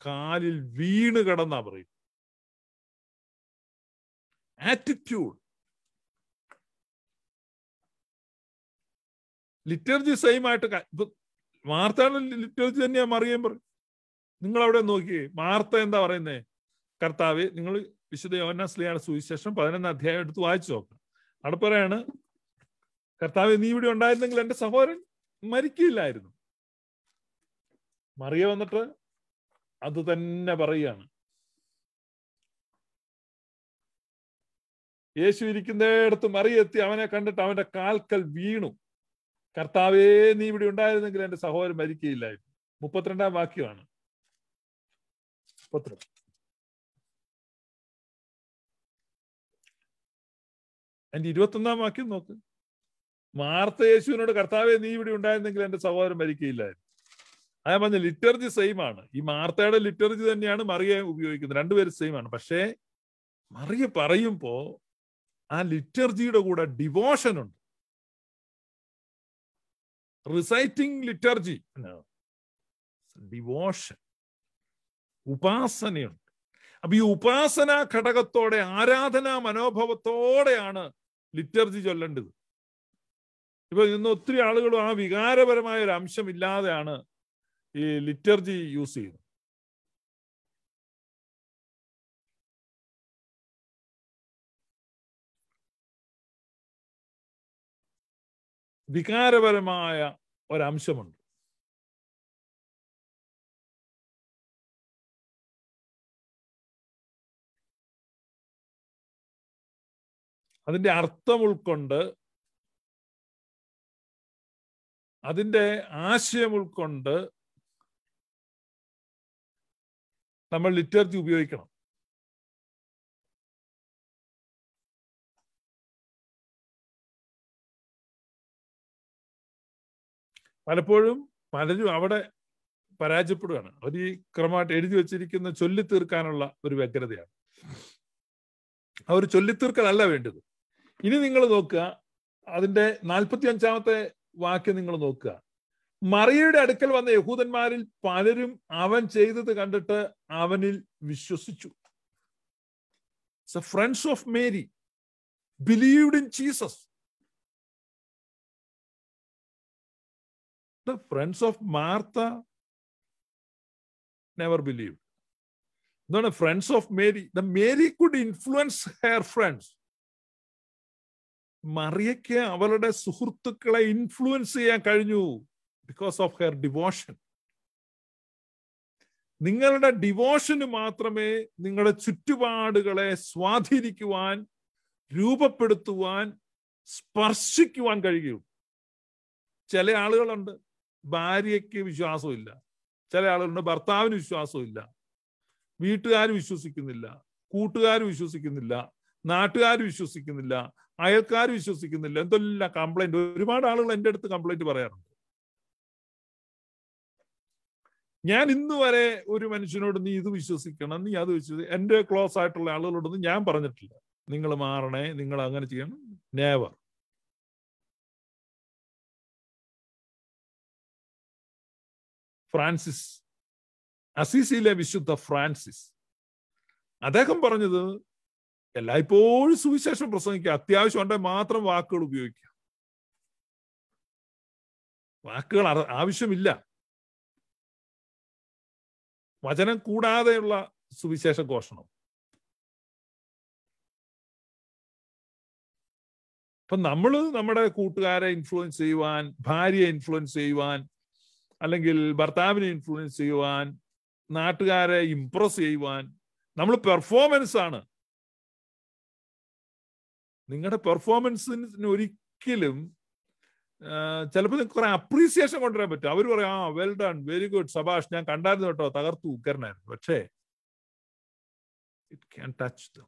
കാലിൽ വീണ് കിടന്നാ പറയും ആറ്റിറ്റ്യൂഡ് ലിറ്റർജി സെയിം ആയിട്ട് ഇപ്പൊ ലിറ്റർജി തന്നെയാ മറിയേം പറയും നിങ്ങൾ അവിടെ നോക്കിയേ മാർത്ത എന്താ പറയുന്നേ കർത്താവ് നിങ്ങൾ വിശുദ്ധ യോന സ്ത്രീയുടെ സുവിശേഷം പതിനൊന്ന് അധ്യായം എടുത്ത് വായിച്ചു നോക്കണം അവിടെ പറയാണ് കർത്താവ് നീ ഇവിടെ ഉണ്ടായിരുന്നെങ്കിൽ എൻ്റെ സഹോദരൻ മരിക്കില്ലായിരുന്നു മറിയ വന്നിട്ട് അത് തന്നെ പറയുകയാണ് യേശു ഇരിക്കുന്നിടത്ത് മറിയെത്തി അവനെ കണ്ടിട്ട് അവന്റെ കാൽക്കൽ വീണു കർത്താവേ നീ ഇവിടെ ഉണ്ടായിരുന്നെങ്കിൽ എന്റെ സഹോദരൻ മരിക്കുകയില്ലായിരുന്നു മുപ്പത്തിരണ്ടാം വാക്യമാണ് മുപ്പത്തിരണ്ട് എന്റെ ഇരുപത്തൊന്നാം വാക്യം നോക്ക് മാർത്ത യേശുവിനോട് കർത്താവെ നീ ഇവിടെ ഉണ്ടായിരുന്നെങ്കിൽ എന്റെ സഹോദരൻ മരിക്കയില്ലായിരുന്നു അതാ പറഞ്ഞ ലിറ്റർജി സെയിം ആണ് ഈ മാർത്തയുടെ ലിറ്റർജി തന്നെയാണ് മറിയ ഉപയോഗിക്കുന്നത് രണ്ടുപേരും സെയിം ആണ് പക്ഷേ മറിയ പറയുമ്പോ ആ ലിറ്റർജിയുടെ കൂടെ ഡിവോഷൻ ഉണ്ട് റിസൈറ്റിംഗ് ലിറ്റർജി ഡിവോഷൻ ഉപാസനയുണ്ട് അപ്പൊ ഈ ഉപാസന ഘടകത്തോടെ ആരാധനാ മനോഭാവത്തോടെയാണ് ലിറ്റർജി ചൊല്ലേണ്ടത് ഇപ്പൊ ഇന്ന് ഒത്തിരി ആളുകളും ആ വികാരപരമായ ഒരു അംശം ഇല്ലാതെയാണ് ഈ ലിറ്റർജി യൂസ് ചെയ്യുന്നത് വികാരപരമായ ഒരംശമുണ്ട് അതിന്റെ അർത്ഥം ഉൾക്കൊണ്ട് അതിൻ്റെ ആശയം ഉൾക്കൊണ്ട് നമ്മൾ ലിറ്ററേച്ചർ ഉപയോഗിക്കണം പലപ്പോഴും പലരും അവിടെ പരാജയപ്പെടുകയാണ് അവർ ഈ ക്രമമായിട്ട് എഴുതി വെച്ചിരിക്കുന്ന ചൊല്ലി തീർക്കാനുള്ള ഒരു വ്യഗ്രതയാണ് ആ ഒരു ചൊല്ലിത്തീർക്കലല്ല വേണ്ടത് ഇനി നിങ്ങൾ നോക്കുക അതിന്റെ നാൽപ്പത്തി അഞ്ചാമത്തെ വാക്യം നിങ്ങൾ നോക്കുക മറിയയുടെ അടുക്കൽ വന്ന യഹൂദന്മാരിൽ പലരും അവൻ ചെയ്തത് കണ്ടിട്ട് അവനിൽ വിശ്വസിച്ചു friends of Mary believed in Jesus the friends of Martha never believe എന്താണ് friends of Mary the Mary could influence her friends മറിയയ്ക്ക് അവളുടെ സുഹൃത്തുക്കളെ ഇൻഫ്ലുവൻസ് ചെയ്യാൻ കഴിഞ്ഞു ബിക്കോസ് ഓഫ് ഹെയർ ഡിവോഷൻ നിങ്ങളുടെ ഡിവോഷന് മാത്രമേ നിങ്ങളുടെ ചുറ്റുപാടുകളെ സ്വാധീനിക്കുവാൻ രൂപപ്പെടുത്തുവാൻ സ്പർശിക്കുവാൻ കഴിയൂ ചില ആളുകളുണ്ട് ഭാര്യയ്ക്ക് വിശ്വാസമില്ല ചില ആളുകളുണ്ട് ഭർത്താവിന് വിശ്വാസമില്ല വീട്ടുകാർ വിശ്വസിക്കുന്നില്ല കൂട്ടുകാർ വിശ്വസിക്കുന്നില്ല നാട്ടുകാർ വിശ്വസിക്കുന്നില്ല അയൽക്കാർ വിശ്വസിക്കുന്നില്ല എന്തെല്ലാം കംപ്ലൈന്റ് ഒരുപാട് ആളുകൾ എൻ്റെ അടുത്ത് കംപ്ലൈന്റ് പറയാറുണ്ട് ഞാൻ ഇന്ന് വരെ ഒരു മനുഷ്യനോട് നീ ഇത് വിശ്വസിക്കണം നീ അത് വിശ്വസി എൻ്റെ ക്ലോസ് ആയിട്ടുള്ള ആളുകളോടൊന്നും ഞാൻ പറഞ്ഞിട്ടില്ല നിങ്ങൾ മാറണേ നിങ്ങൾ അങ്ങനെ ചെയ്യണം നേവർ ഫ്രാൻസിസ് അസീസിയിലെ വിശുദ്ധ ഫ്രാൻസിസ് അദ്ദേഹം പറഞ്ഞത് എല്ലായ്പ്പോഴും സുവിശേഷം പ്രസംഗിക്കുക അത്യാവശ്യം ഉണ്ടെങ്കിൽ മാത്രം വാക്കുകൾ ഉപയോഗിക്കുക വാക്കുകൾ ആവശ്യമില്ല വചനം കൂടാതെയുള്ള സുവിശേഷ ഘോഷണം അപ്പൊ നമ്മൾ നമ്മുടെ കൂട്ടുകാരെ ഇൻഫ്ലുവൻസ് ചെയ്യുവാൻ ഭാര്യയെ ഇൻഫ്ലുവൻസ് ചെയ്യുവാൻ അല്ലെങ്കിൽ ഭർത്താവിനെ ഇൻഫ്ലുവൻസ് ചെയ്യുവാൻ നാട്ടുകാരെ ഇംപ്രസ് ചെയ്യുവാൻ നമ്മൾ പെർഫോമൻസ് ആണ് നിങ്ങളുടെ പെർഫോമൻസിന് ഒരിക്കലും ചിലപ്പോൾ നിങ്ങൾക്ക് കുറെ അപ്രീസിയേഷൻ കൊണ്ടുവരാൻ പറ്റും അവർ പറയും ആ വെൽ ഡൺ വെരി ഗുഡ് സബാഷ് ഞാൻ കണ്ടായിരുന്നു കേട്ടോ തകർത്തു ഉക്കരനായിരുന്നു പക്ഷേ ഇറ്റ് ക്യാൻ ടച്ച്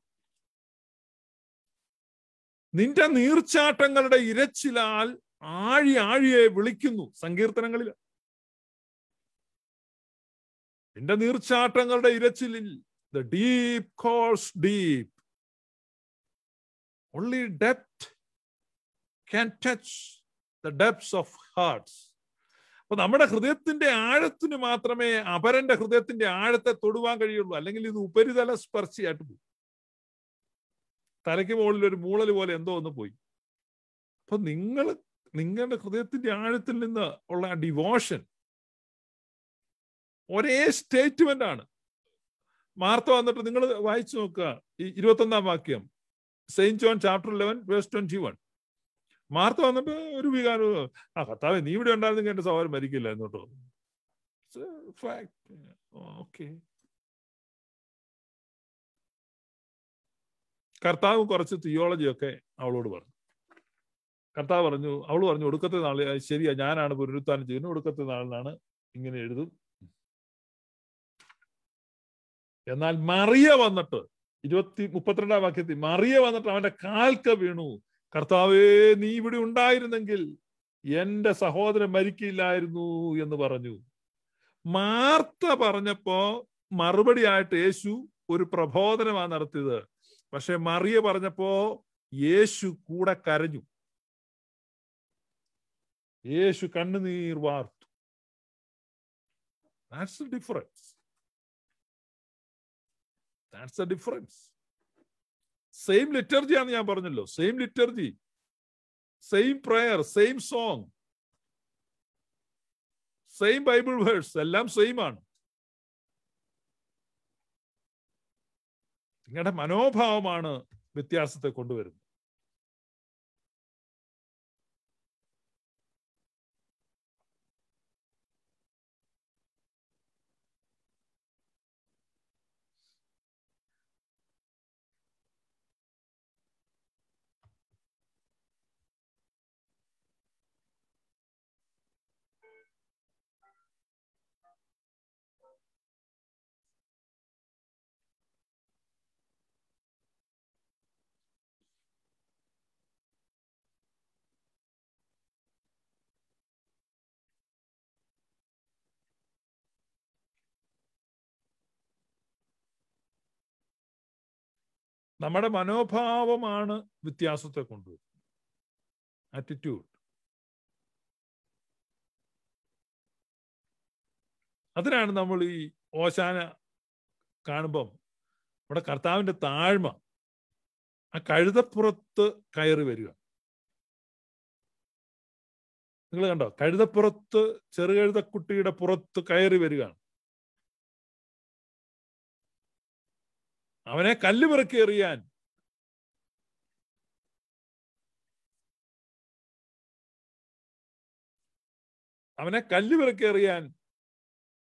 നിന്റെ നീർച്ചാട്ടങ്ങളുടെ ഇരച്ചിലാൽ ആഴി ആഴിയെ വിളിക്കുന്നു സങ്കീർത്തനങ്ങളിൽ നിന്റെ നീർച്ചാട്ടങ്ങളുടെ ഇരച്ചിലിൽ the deep calls deep Only depth can touch the depths of hearts. അപ്പൊ നമ്മുടെ ഹൃദയത്തിന്റെ ആഴത്തിന് മാത്രമേ അപരന്റെ ഹൃദയത്തിന്റെ ആഴത്തെ തൊടുവാൻ കഴിയുള്ളൂ അല്ലെങ്കിൽ ഇത് ഉപരിതല സ്പർശിയായിട്ട് പോകും തലയ്ക്ക് മുകളിൽ ഒരു മൂളൽ പോലെ എന്തോ ഒന്ന് പോയി അപ്പൊ നിങ്ങൾ നിങ്ങളുടെ ഹൃദയത്തിന്റെ ആഴത്തിൽ നിന്ന് ഉള്ള ഡിവോഷൻ ഒരേ സ്റ്റേറ്റ്മെന്റ് ആണ് മാർത്ത വന്നിട്ട് നിങ്ങൾ വായിച്ചു നോക്കുക ഈ ഇരുപത്തൊന്നാം വാക്യം saint John chapter eleven verse twenty one മാർത്ത വന്നപ്പോൾ ഒരു വികാരം ആ കർത്താവ് നീ ഇവിടെ ഉണ്ടായിരുന്നെങ്കിൽ എൻ്റെ സഹോദരൻ മരിക്കില്ല എന്നോട്ട് ഓക്കെ കർത്താവ് കുറച്ച് തിയോളജിയൊക്കെ അവളോട് പറഞ്ഞു കർത്താവ് പറഞ്ഞു അവൾ പറഞ്ഞു ഒടുക്കത്തെ നാളെ ശരിയാ ഞാനാണ് പുനരുത്ഥാനം ചെയ്യുന്നത് ഒടുക്കത്തെ നാളിനാണ് ഇങ്ങനെ എഴുതും എന്നാൽ മറിയ വന്നിട്ട് ഇരുപത്തി മുപ്പത്തിരണ്ടാം വാക്യത്തിൽ മറിയ വന്നിട്ട് അവന്റെ കാൽക്ക വീണു കർത്താവേ നീ ഇവിടെ ഉണ്ടായിരുന്നെങ്കിൽ എന്റെ സഹോദരൻ മരിക്കില്ലായിരുന്നു എന്ന് പറഞ്ഞു മാർത്ത പറഞ്ഞപ്പോ മറുപടി ആയിട്ട് യേശു ഒരു പ്രബോധനമാണ് നടത്തിയത് പക്ഷെ മറിയ പറഞ്ഞപ്പോ യേശു കൂടെ കരഞ്ഞു യേശു കണ്ണുനീർ വാർത്തു that's difference that's a difference same liturgy ആണ് ഞാൻ പറഞ്ഞല്ലോ same liturgy same prayer same song same Bible verse എല്ലാം സെയിം ആണ് നിങ്ങളുടെ മനോഭാവമാണ് വ്യത്യാസത്തെ കൊണ്ടുവരുന്നത് നമ്മുടെ മനോഭാവമാണ് വ്യത്യാസത്തെ കൊണ്ടുവരുന്നത് ആറ്റിറ്റ്യൂഡ് അതിനാണ് നമ്മൾ ഈ ഓശാന കാണുമ്പം നമ്മുടെ കർത്താവിന്റെ താഴ്മ ആ കഴുതപ്പുറത്ത് കയറി വരിക നിങ്ങൾ കണ്ടോ കഴുതപ്പുറത്ത് ചെറുകഴുതക്കുട്ടിയുടെ പുറത്ത് കയറി വരികയാണ് അവനെ കല്ലുമിറക്കി എറിയാൻ അവനെ കല്ലുപിറക്കി എറിയാൻ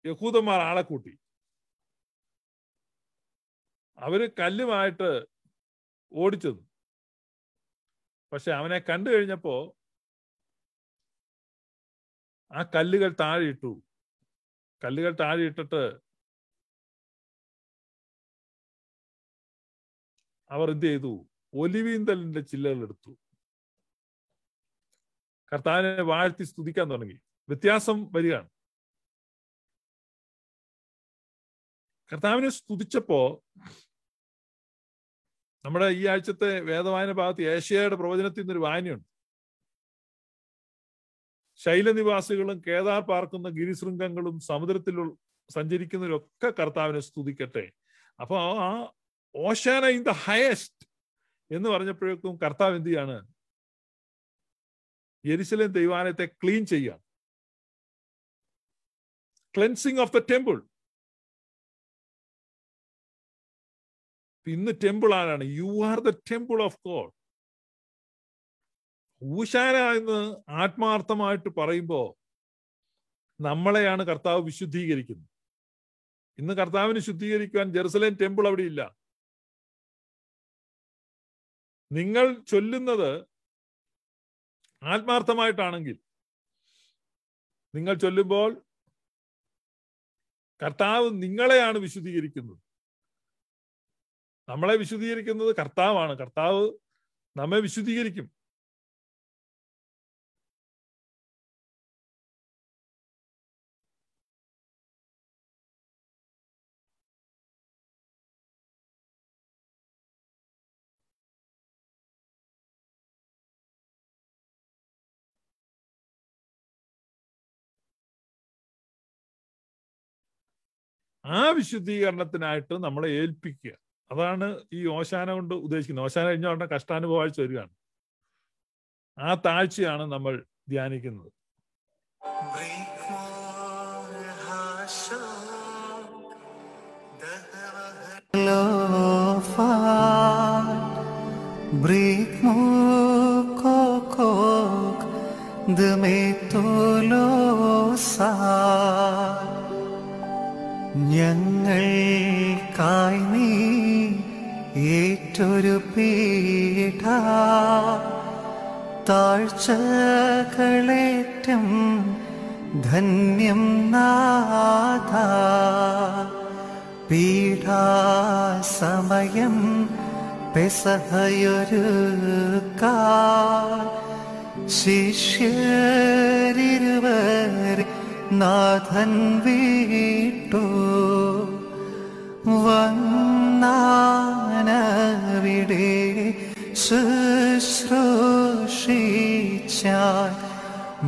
യഹൂദന്മാർ ആളെ കൂട്ടി അവര് കല്ലുമായിട്ട് ഓടിച്ചത് പക്ഷെ അവനെ കണ്ടു കഴിഞ്ഞപ്പോ ആ കല്ലുകൾ താഴെയിട്ടു കല്ലുകൾ താഴെയിട്ടിട്ട് അവർ എന്ത് ചെയ്തു ഒലിവീന്തലിന്റെ ചില്ലകൾ എടുത്തു കർത്താവിനെ വാഴ്ത്തി സ്തുതിക്കാൻ തുടങ്ങി വ്യത്യാസം വരികയാണ് കർത്താവിനെ സ്തുതിച്ചപ്പോ നമ്മുടെ ഈ ആഴ്ചത്തെ വേദവായന ഭാഗത്ത് ഏഷ്യയുടെ പ്രവചനത്തിൽ നിന്നൊരു വായനയുണ്ട് ശൈലനിവാസികളും കേദാർ പാർക്കുന്ന ഗിരിശൃംഗങ്ങളും സമുദ്രത്തിൽ സഞ്ചരിക്കുന്നവരൊക്കെ കർത്താവിനെ സ്തുതിക്കട്ടെ അപ്പൊ ആ ഓശാന ഇൻ ദ ഹയസ്റ്റ് എന്ന് പറഞ്ഞപ്പോഴേക്കും കർത്താവ് എന്ത് ചെയ്യാണ് യെരുസലേം ദൈവാലയത്തെ ക്ലീൻ ചെയ്യാണ് ക്ലെൻസിങ് ഓഫ് ദ ടെമ്പിൾ ഇന്ന് ടെമ്പിൾ ആരാണ് you are the temple of God ഊശാന എന്ന് ആത്മാർത്ഥമായിട്ട് പറയുമ്പോ നമ്മളെയാണ് കർത്താവ് വിശുദ്ധീകരിക്കുന്നത് ഇന്ന് കർത്താവിന് ശുദ്ധീകരിക്കാൻ ജെറുസലേം ടെമ്പിൾ അവിടെ ഇല്ല നിങ്ങൾ ചൊല്ലുന്നത് ആത്മാർത്ഥമായിട്ടാണെങ്കിൽ നിങ്ങൾ ചൊല്ലുമ്പോൾ കർത്താവ് നിങ്ങളെയാണ് വിശുദ്ധീകരിക്കുന്നത് നമ്മളെ വിശുദ്ധീകരിക്കുന്നത് കർത്താവാണ് കർത്താവ് നമ്മെ വിശുദ്ധീകരിക്കും ആ വിശുദ്ധീകരണത്തിനായിട്ട് നമ്മളെ ഏൽപ്പിക്കുക അതാണ് ഈ ഓശാന കൊണ്ട് ഉദ്ദേശിക്കുന്നത് ഓശാന കഴിഞ്ഞ ഉടനെ കഷ്ടാനുഭവാഴ്ച വരികയാണ് ആ താഴ്ചയാണ് നമ്മൾ ധ്യാനിക്കുന്നത് Break more coke, ഞങ്ങൾക്കായി നീ ഏറ്റൊരു പീഠ താഴ്ചകളേറ്റം ധന്യം നാഥ പീഠാസമയം പെസഹയൊരു കാ ശിഷ്യരിരു नाथन्वीटो वन्नानविडे शुश्रूषीच्या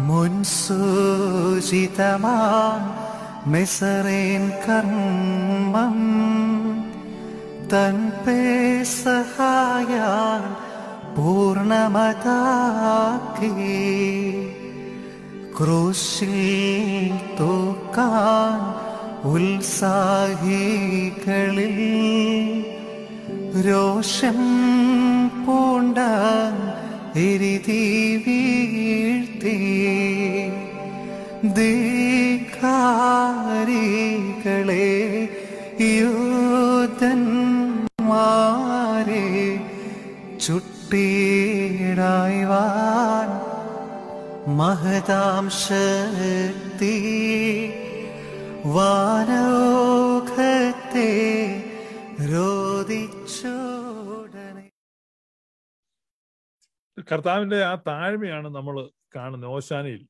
मुन्सुचितमान् मिसरेन् कर्मम् तन्पे सहाया ക്രൂശിൽ തോക്കാൻ ഉത്സാഹികളിൽ രോഷം പൂണ്ട എരിതി വീഴ്ത്തി ദീകാരികളെ യൂതന്മാരെ ചുട്ടിടായ്വാൻ മഹതാംശക്തി शक्ति വാനോഖത്തെ രോദിച്ചോടനെ കർത്താവിന്റെ ആ താഴ്മയാണ് നമ്മൾ കാണുന്നത് ഓശാനയിൽ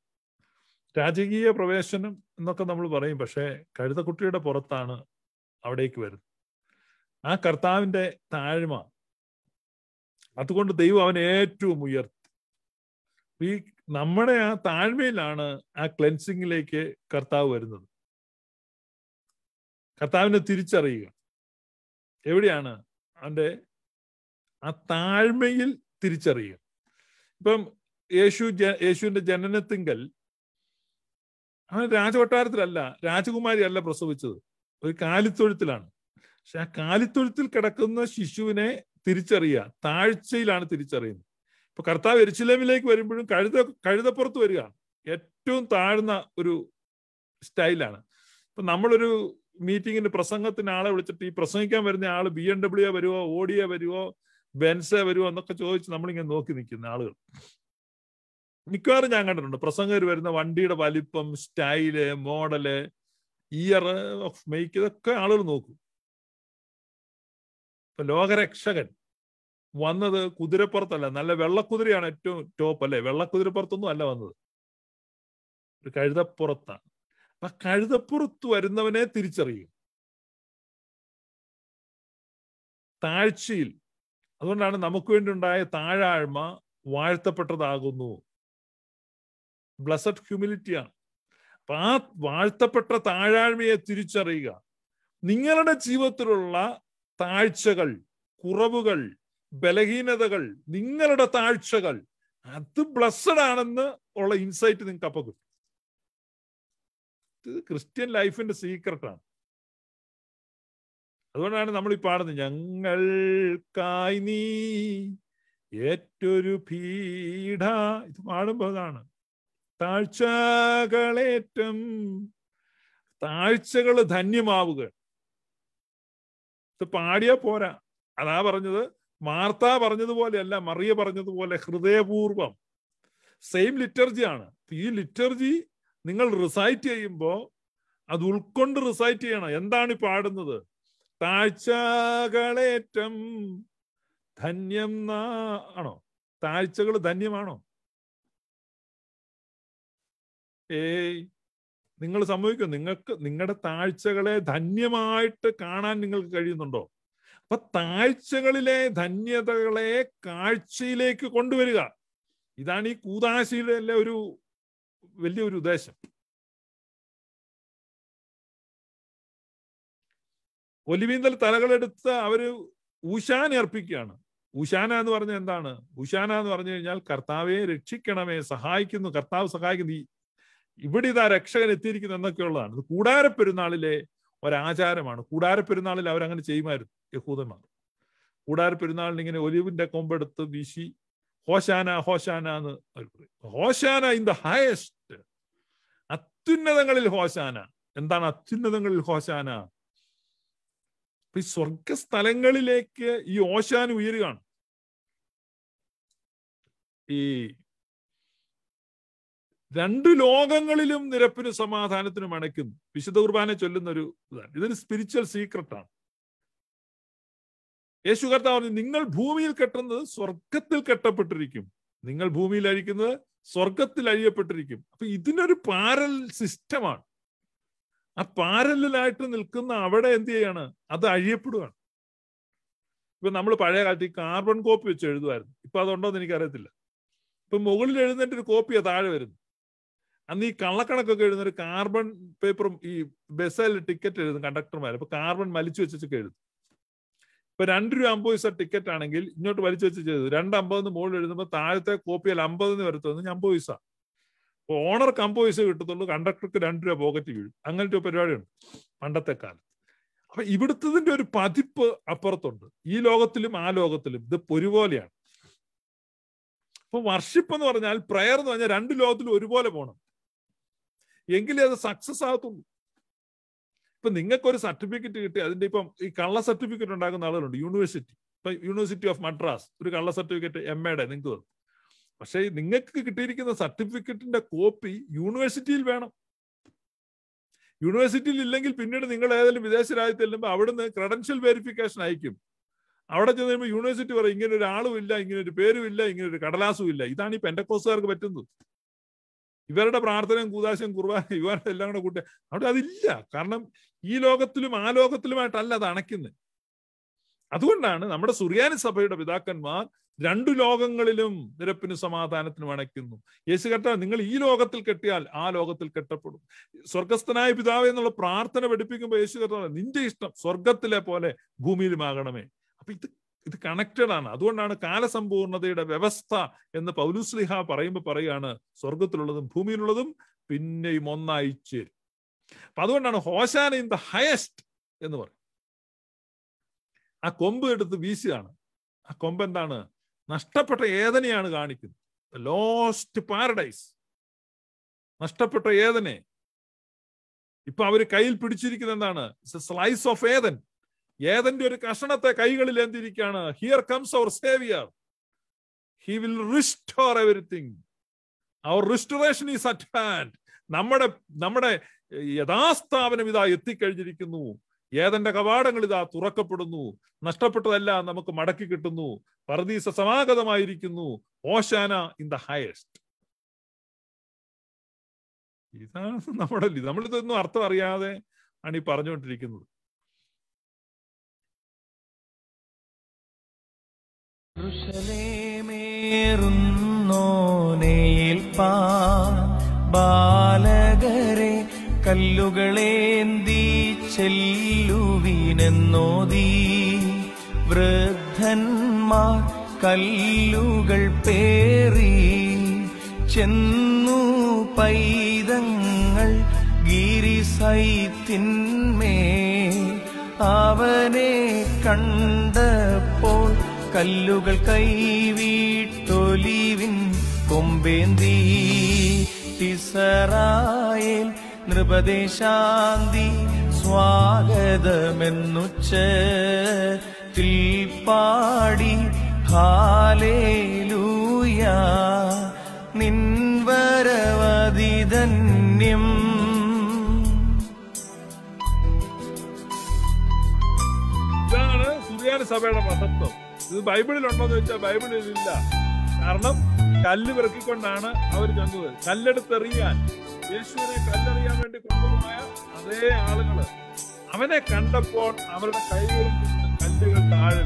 രാജകീയ പ്രവേശനം എന്നൊക്കെ നമ്മൾ പറയും പക്ഷേ കഴുതക്കുട്ടിയുടെ പുറത്താണ് അവിടേക്ക് വരുന്നത് ആ കർത്താവിന്റെ താഴ്മ അതുകൊണ്ട് ദൈവം അവനെ ഏറ്റവും ഉയർത്തി നമ്മുടെ ആ താഴ്മയിലാണ് ആ ക്ലെൻസിങ്ങിലേക്ക് കർത്താവ് വരുന്നത് കർത്താവിനെ തിരിച്ചറിയുക എവിടെയാണ് അവൻ്റെ ആ താഴ്മയിൽ തിരിച്ചറിയുക ഇപ്പം യേശു യേശുവിന്റെ ജനനത്തിങ്കൽ അവൻ രാജകൊട്ടാരത്തിലല്ല രാജകുമാരി അല്ല പ്രസവിച്ചത് ഒരു കാലിത്തൊഴുത്തിലാണ് പക്ഷെ ആ കാലിത്തൊഴുത്തിൽ കിടക്കുന്ന ശിശുവിനെ തിരിച്ചറിയുക താഴ്ചയിലാണ് തിരിച്ചറിയുന്നത് ഇപ്പൊ കർത്താവ് എരിച്ചിലേമിലേക്ക് വരുമ്പോഴും കഴുത കഴുതപ്പുറത്ത് വരികയാണ് ഏറ്റവും താഴ്ന്ന ഒരു സ്റ്റൈലാണ് ഇപ്പൊ നമ്മളൊരു മീറ്റിങ്ങിന് പ്രസംഗത്തിന് ആളെ വിളിച്ചിട്ട് ഈ പ്രസംഗിക്കാൻ വരുന്ന ആള് ബി എം ഡബ്ല്യു വരുവോ ഓഡിയ വരുവോ ബെൻസ് വരുവോ എന്നൊക്കെ ചോദിച്ച് നമ്മളിങ്ങനെ നോക്കി നിൽക്കുന്ന ആളുകൾ മിക്കവാറും ഞാൻ കണ്ടിട്ടുണ്ട് പ്രസംഗർ വരുന്ന വണ്ടിയുടെ വലിപ്പം style model year of make ഇതൊക്കെ ആളുകൾ നോക്കും ഇപ്പൊ ലോകരക്ഷകൻ വന്നത് കുതിരപ്പുറത്തല്ല നല്ല വെള്ളക്കുതിരയാണ് ഏറ്റവും ടോപ്പ് അല്ലെ വെള്ളക്കുതിരപ്പുറത്തൊന്നും അല്ല വന്നത് ഒരു കഴുതപ്പുറത്താണ് അപ്പൊ കഴുതപ്പുറത്ത് വരുന്നവനെ തിരിച്ചറിയും താഴ്ചയിൽ അതുകൊണ്ടാണ് നമുക്ക് വേണ്ടി ഉണ്ടായ താഴാഴ്മ വാഴ്ത്തപ്പെട്ടതാകുന്നു ബ്ലസഡ് ഹ്യൂമിലിറ്റിയാണ് അപ്പൊ ആ വാഴ്ത്തപ്പെട്ട താഴാഴ്മയെ തിരിച്ചറിയുക നിങ്ങളുടെ ജീവിതത്തിലുള്ള താഴ്ചകൾ കുറവുകൾ ബലഹീനതകൾ നിങ്ങളുടെ താഴ്ചകൾ അത് ബ്ലസ്സഡ് ആണെന്ന് ഉള്ള ഇൻസൈറ്റ് നിങ്ങൾക്ക് അപ്പൊ കിട്ടും ഇത് ക്രിസ്ത്യൻ ലൈഫിന്റെ സീക്രട്ടാണ് അതുകൊണ്ടാണ് നമ്മൾ ഈ പാടുന്നത് ഞങ്ങൾക്കായി നീ ഏറ്റൊരു പീഡ ഇത് പാടുമ്പോൾ അതാണ് താഴ്ചകളേറ്റം താഴ്ചകൾ ധന്യമാവുക ഇത് പാടിയാ പോരാ അതാ പറഞ്ഞത് മാർത്ത അല്ല മറിയ പറഞ്ഞതുപോലെ ഹൃദയപൂർവം സെയിം ലിറ്റർജി ആണ് ഈ ലിറ്റർജി നിങ്ങൾ റിസൈറ്റ് ചെയ്യുമ്പോൾ അത് ഉൾക്കൊണ്ട് റിസൈറ്റ് ചെയ്യണം എന്താണ് ഈ പാടുന്നത് താഴ്ചകളേറ്റം ധന്യം ആണോ താഴ്ചകൾ ധന്യമാണോ ഏയ് നിങ്ങൾ സംഭവിക്കും നിങ്ങൾക്ക് നിങ്ങളുടെ താഴ്ചകളെ ധന്യമായിട്ട് കാണാൻ നിങ്ങൾക്ക് കഴിയുന്നുണ്ടോ അപ്പൊ താഴ്ചകളിലെ ധന്യതകളെ കാഴ്ചയിലേക്ക് കൊണ്ടുവരിക ഇതാണ് ഈ കൂതാശിയുടെ എല്ലാം ഒരു വലിയൊരു ഉദ്ദേശം ഒലിവീന്തൽ തലകളെടുത്ത് അവര് ഉഷാന അർപ്പിക്കുകയാണ് ഉഷാന എന്ന് പറഞ്ഞ എന്താണ് ഉഷാന എന്ന് പറഞ്ഞു കഴിഞ്ഞാൽ കർത്താവെ രക്ഷിക്കണമേ സഹായിക്കുന്നു കർത്താവ് സഹായിക്കുന്നു ഇവിടെ ഇതാ രക്ഷകൻ എത്തിയിരിക്കുന്നു എന്നൊക്കെ ഉള്ളതാണ് ഇത് കൂടാരപ്പെരുന്നാളിലെ ഒരാചാരമാണ് കൂടാരപ്പെരുന്നാളിൽ അവരങ്ങനെ ചെയ്യുമായിരുന്നു യഹൂദന്മാർ കൂടാര പെരുന്നാളിന് ഇങ്ങനെ ഒലിവിന്റെ കൊമ്പെടുത്ത് വീശി ഹോശാന ഹോശാന എന്ന് അവർ പറയും ഹോശാന ഇൻ ദ ഹയസ്റ്റ് അത്യുന്നതങ്ങളിൽ ഹോശാന എന്താണ് അത്യുന്നതങ്ങളിൽ ഹോശാന ഈ സ്വർഗസ്ഥലങ്ങളിലേക്ക് ഈ ഓശാന ഉയരുകയാണ് ഈ രണ്ടു ലോകങ്ങളിലും നിരപ്പിനും സമാധാനത്തിനും അണയ്ക്കുന്നു വിശുദ്ധ കുർബാന ചൊല്ലുന്ന ഒരു ഇതാണ് ഇതൊരു സ്പിരിച്വൽ സീക്രട്ടാണ് യേശു കർത്താവ് പറഞ്ഞു നിങ്ങൾ ഭൂമിയിൽ കെട്ടുന്നത് സ്വർഗത്തിൽ കെട്ടപ്പെട്ടിരിക്കും നിങ്ങൾ ഭൂമിയിൽ അഴിക്കുന്നത് സ്വർഗത്തിൽ അഴിയപ്പെട്ടിരിക്കും അപ്പൊ ഇതിനൊരു പാരൽ സിസ്റ്റമാണ് ആ പാരലിലായിട്ട് നിൽക്കുന്ന അവിടെ എന്ത് ചെയ്യാണ് അത് അഴിയപ്പെടുകയാണ് ഇപ്പൊ നമ്മൾ പഴയ കാലത്ത് ഈ കാർബൺ കോപ്പി വെച്ച് എഴുതുമായിരുന്നു ഇപ്പൊ അതുണ്ടോന്ന് എനിക്കറിയത്തില്ല ഇപ്പൊ മുകളിൽ എഴുതേണ്ട ഒരു കോപ്പിയാ താഴെ വരുന്നു അന്ന് ഈ കള്ളക്കണക്കൊക്കെ എഴുതുന്ന ഒരു കാർബൺ പേപ്പറും ഈ ബസ്സിൽ ടിക്കറ്റ് എഴുതും കണ്ടക്ടർമാർ അപ്പൊ കാർബൺ മലിച്ചു വെച്ചൊക്കെ എഴുതും ഇപ്പൊ രണ്ട് രൂപ അമ്പത് പൈസ ടിക്കറ്റ് ആണെങ്കിൽ ഇങ്ങോട്ട് വലിച്ചു വെച്ച് ചെയ്തത് രണ്ട് അമ്പതെന്ന് മുകളിൽ എഴുതുമ്പോൾ താഴത്തെ കോപ്പിയിൽ അമ്പതെന്ന് വരത്തുനിന്ന് അമ്പത് പൈസ അപ്പൊ ഓണർക്ക് അമ്പത് പൈസ കിട്ടത്തുള്ളൂ കണ്ടക്ടർക്ക് രണ്ട് രൂപ പോക്കറ്റ് വീഴും അങ്ങനത്തെ പരിപാടിയുണ്ട് പണ്ടത്തെ കാലത്ത് അപ്പൊ ഇവിടുത്തതിന്റെ ഒരു പതിപ്പ് അപ്പുറത്തുണ്ട് ഈ ലോകത്തിലും ആ ലോകത്തിലും ഇത് ഒരുപോലെയാണ് അപ്പൊ വർഷിപ്പ് എന്ന് പറഞ്ഞാൽ പ്രയർ എന്ന് പറഞ്ഞാൽ രണ്ട് ലോകത്തിലും ഒരുപോലെ പോകണം എങ്കിലേ അത് സക്സസ് ആകത്തുള്ളൂ ഇപ്പൊ ഒരു സർട്ടിഫിക്കറ്റ് കിട്ടി അതിന്റെ ഇപ്പം ഈ കള്ള സർട്ടിഫിക്കറ്റ് ഉണ്ടാക്കുന്ന ആളുകളുണ്ട് യൂണിവേഴ്സിറ്റി ഇപ്പൊ യൂണിവേഴ്സിറ്റി ഓഫ് മദ്രാസ് ഒരു കള്ള സർട്ടിഫിക്കറ്റ് എം എയുടെ നിങ്ങൾക്ക് തന്നു പക്ഷേ നിങ്ങൾക്ക് കിട്ടിയിരിക്കുന്ന സർട്ടിഫിക്കറ്റിന്റെ കോപ്പി യൂണിവേഴ്സിറ്റിയിൽ വേണം യൂണിവേഴ്സിറ്റിയിൽ ഇല്ലെങ്കിൽ പിന്നീട് നിങ്ങൾ ഏതെങ്കിലും വിദേശ രാജ്യത്ത് ചെല്ലുമ്പോൾ അവിടുന്ന് ക്രെഡൻഷ്യൽ വെരിഫിക്കേഷൻ അയക്കും അവിടെ ചെന്ന് കഴിയുമ്പോൾ യൂണിവേഴ്സിറ്റി പറയും ഇങ്ങനെ ആളും ഇല്ല ഇങ്ങനെ ഒരു പേരും ഇല്ല ഇങ്ങനെ ഒരു കടലാസും ഇല്ല ഇതാണ് ഈ പെൻഡക്കോസുകാർക്ക് പറ്റുന്നത് ഇവരുടെ പ്രാർത്ഥനയും കൂതാശയും കുർബാന ഇവരുടെ എല്ലാം കൂടെ കൂട്ടുക അവിടെ അതില്ല കാരണം ഈ ലോകത്തിലും ആ ലോകത്തിലുമായിട്ടല്ല അത് അണയ്ക്കുന്നത് അതുകൊണ്ടാണ് നമ്മുടെ സുറിയാനി സഭയുടെ പിതാക്കന്മാർ രണ്ടു ലോകങ്ങളിലും നിരപ്പിന് സമാധാനത്തിനും അണയ്ക്കുന്നു യേശു കെട്ട നിങ്ങൾ ഈ ലോകത്തിൽ കെട്ടിയാൽ ആ ലോകത്തിൽ കെട്ടപ്പെടും സ്വർഗസ്ഥനായ പിതാവ് എന്നുള്ള പ്രാർത്ഥന പഠിപ്പിക്കുമ്പോൾ യേശു കെട്ട നിന്റെ ഇഷ്ടം സ്വർഗത്തിലെ പോലെ ഭൂമിയിലുമാകണമേ അപ്പൊ ഇത് ഇത് കണക്റ്റഡ് ആണ് അതുകൊണ്ടാണ് കാലസമ്പൂർണതയുടെ വ്യവസ്ഥ എന്ന് പൗലുസ്ലിഹ പറയുമ്പോൾ പറയുകയാണ് സ്വർഗത്തിലുള്ളതും ഭൂമിയിലുള്ളതും പിന്നെയും ഒന്നായി ചേരും അപ്പൊ അതുകൊണ്ടാണ് ഹോശാന ഇൻ ദ ഹയസ്റ്റ് എന്ന് പറയും ആ കൊമ്പ് എടുത്ത് വീശുകയാണ് ആ കൊമ്പ് എന്താണ് നഷ്ടപ്പെട്ട ഏതനെയാണ് കാണിക്കുന്നത് ലോസ്റ്റ് പാരഡൈസ് നഷ്ടപ്പെട്ട ഏതനെ ഇപ്പൊ അവര് കയ്യിൽ പിടിച്ചിരിക്കുന്ന എന്താണ് it's a slice of Eden ഏതെന്റെ ഒരു കഷണത്തെ കൈകളിൽ എന്തിരിക്കുകയാണ് here comes our saviour he will restore everything our restoration is at hand നമ്മുടെ നമ്മുടെ യഥാസ്ഥാപനം ഇതാ എത്തിക്കഴിഞ്ഞിരിക്കുന്നു ഏതെന്റെ കവാടങ്ങൾ ഇതാ തുറക്കപ്പെടുന്നു നഷ്ടപ്പെട്ടതെല്ലാം നമുക്ക് മടക്കി കിട്ടുന്നു പറദീസ സമാഗതമായിരിക്കുന്നു ഓശാന ഇൻ ദ ഹയസ്റ്റ് ഇതാണ് നമ്മുടെ നമ്മളിതൊന്നും അർത്ഥം അറിയാതെ ആണ് ഈ പറഞ്ഞുകൊണ്ടിരിക്കുന്നത് േറുന്നോനയിൽ പാ ബാലകരെ കല്ലുകളേന്തി ചെല്ലുവിനെന്നോതി വൃദ്ധന്മാർ കല്ലുകൾ പേറി ചെന്നു പൈതങ്ങൾ ഗിരിസൈത്തിന്മേ അവനെ കണ്ണു കല്ലുകൾ കൈവീട്ടൊലിവിൻ കൊമ്പേന്തി തിസറായേൽ നൃപദേശാന്തി സ്വാഗതമെന്നുച്ച തിൽപ്പാടി ഹാലേലൂയ നിൻവരവതിധന്യം ഇതാണ് സഭയുടെ മഹത്വം ഇത് ബൈബിളിലുണ്ടോ എന്ന് വെച്ചാൽ ബൈബിളിൽ ഇല്ല കാരണം കല്ല് പെറുക്കിക്കൊണ്ടാണ് അവർ ചെന്നത് കല്ലെടുത്തെറിയാൻ യേശുവിനെ കല്ലെറിയാൻ വേണ്ടി കൊണ്ടുപോയ അതേ ആളുകൾ അവനെ കണ്ടപ്പോൾ അവരുടെ കൈകളിൽ കല്ലുകൾ താഴെ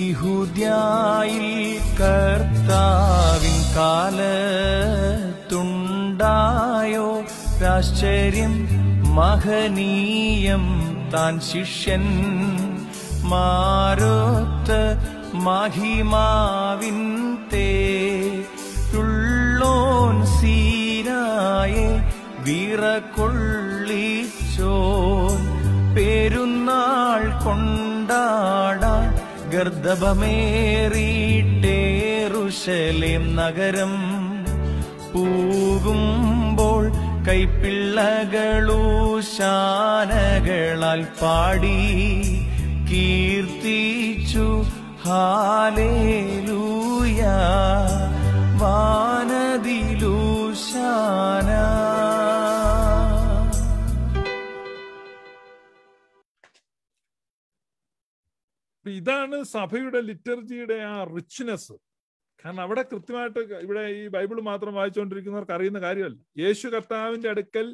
ഈഹുദ്യായി കർത്താവിൻ തുണ്ടായോ ആശ്ചര്യം മഹനീയം താൻ ശിഷ്യൻ മാരോത്ത് മഹിമാവിൻ തേരുള്ളോൻ സീനായെ വിറകൊള്ളിച്ചോൻ പെരുന്നാൾ കൊണ്ടാട ഗർദഭമേറിയിട്ടേറുശലേം നഗരം പൂകുമ്പോൾ കൈപ്പിള്ളകളൂശാനകളാൽ പാടി കീർത്തിച്ചു ഹാലേലൂയ വാനദിലൂശാന ഇതാണ് സഭയുടെ ലിറ്റർജിയുടെ ആ റിച്ച്നെസ് കാരണം അവിടെ കൃത്യമായിട്ട് ഇവിടെ ഈ ബൈബിൾ മാത്രം വായിച്ചുകൊണ്ടിരിക്കുന്നവർക്ക് അറിയുന്ന കാര്യമല്ല യേശു കർത്താവിന്റെ അടുക്കൽ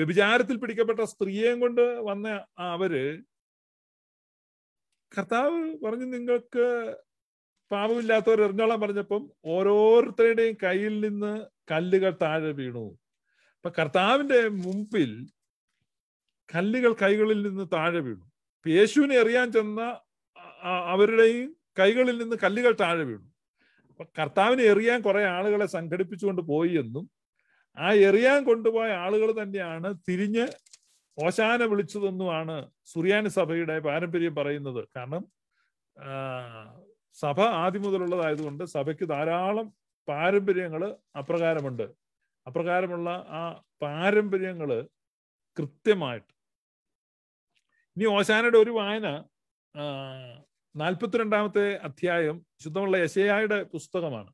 വ്യഭിചാരത്തിൽ പിടിക്കപ്പെട്ട സ്ത്രീയെയും കൊണ്ട് വന്ന അവര് കർത്താവ് പറഞ്ഞു നിങ്ങൾക്ക് പാപമില്ലാത്തവർ എറിഞ്ഞോളാൻ പറഞ്ഞപ്പം ഓരോരുത്തരുടെയും കയ്യിൽ നിന്ന് കല്ലുകൾ താഴെ വീണു അപ്പൊ കർത്താവിന്റെ മുമ്പിൽ കല്ലുകൾ കൈകളിൽ നിന്ന് താഴെ വീണു യേശുവിനെ എറിയാൻ ചെന്ന അവരുടെയും കൈകളിൽ നിന്ന് കല്ലുകൾ താഴെ വീണു അപ്പൊ കർത്താവിനെ എറിയാൻ കുറെ ആളുകളെ സംഘടിപ്പിച്ചുകൊണ്ട് പോയി എന്നും ആ എറിയാൻ കൊണ്ടുപോയ ആളുകൾ തന്നെയാണ് തിരിഞ്ഞ് ഓശാന വിളിച്ചതെന്നുമാണ് സുറിയാനി സഭയുടെ പാരമ്പര്യം പറയുന്നത് കാരണം സഭ ആദ്യം മുതലുള്ളതായതുകൊണ്ട് സഭയ്ക്ക് ധാരാളം പാരമ്പര്യങ്ങൾ അപ്രകാരമുണ്ട് അപ്രകാരമുള്ള ആ പാരമ്പര്യങ്ങൾ കൃത്യമായിട്ട് ഇനി ഓശാനയുടെ ഒരു വായന നാൽപ്പത്തിരണ്ടാമത്തെ അധ്യായം ശുദ്ധമുള്ള യശയായുടെ പുസ്തകമാണ്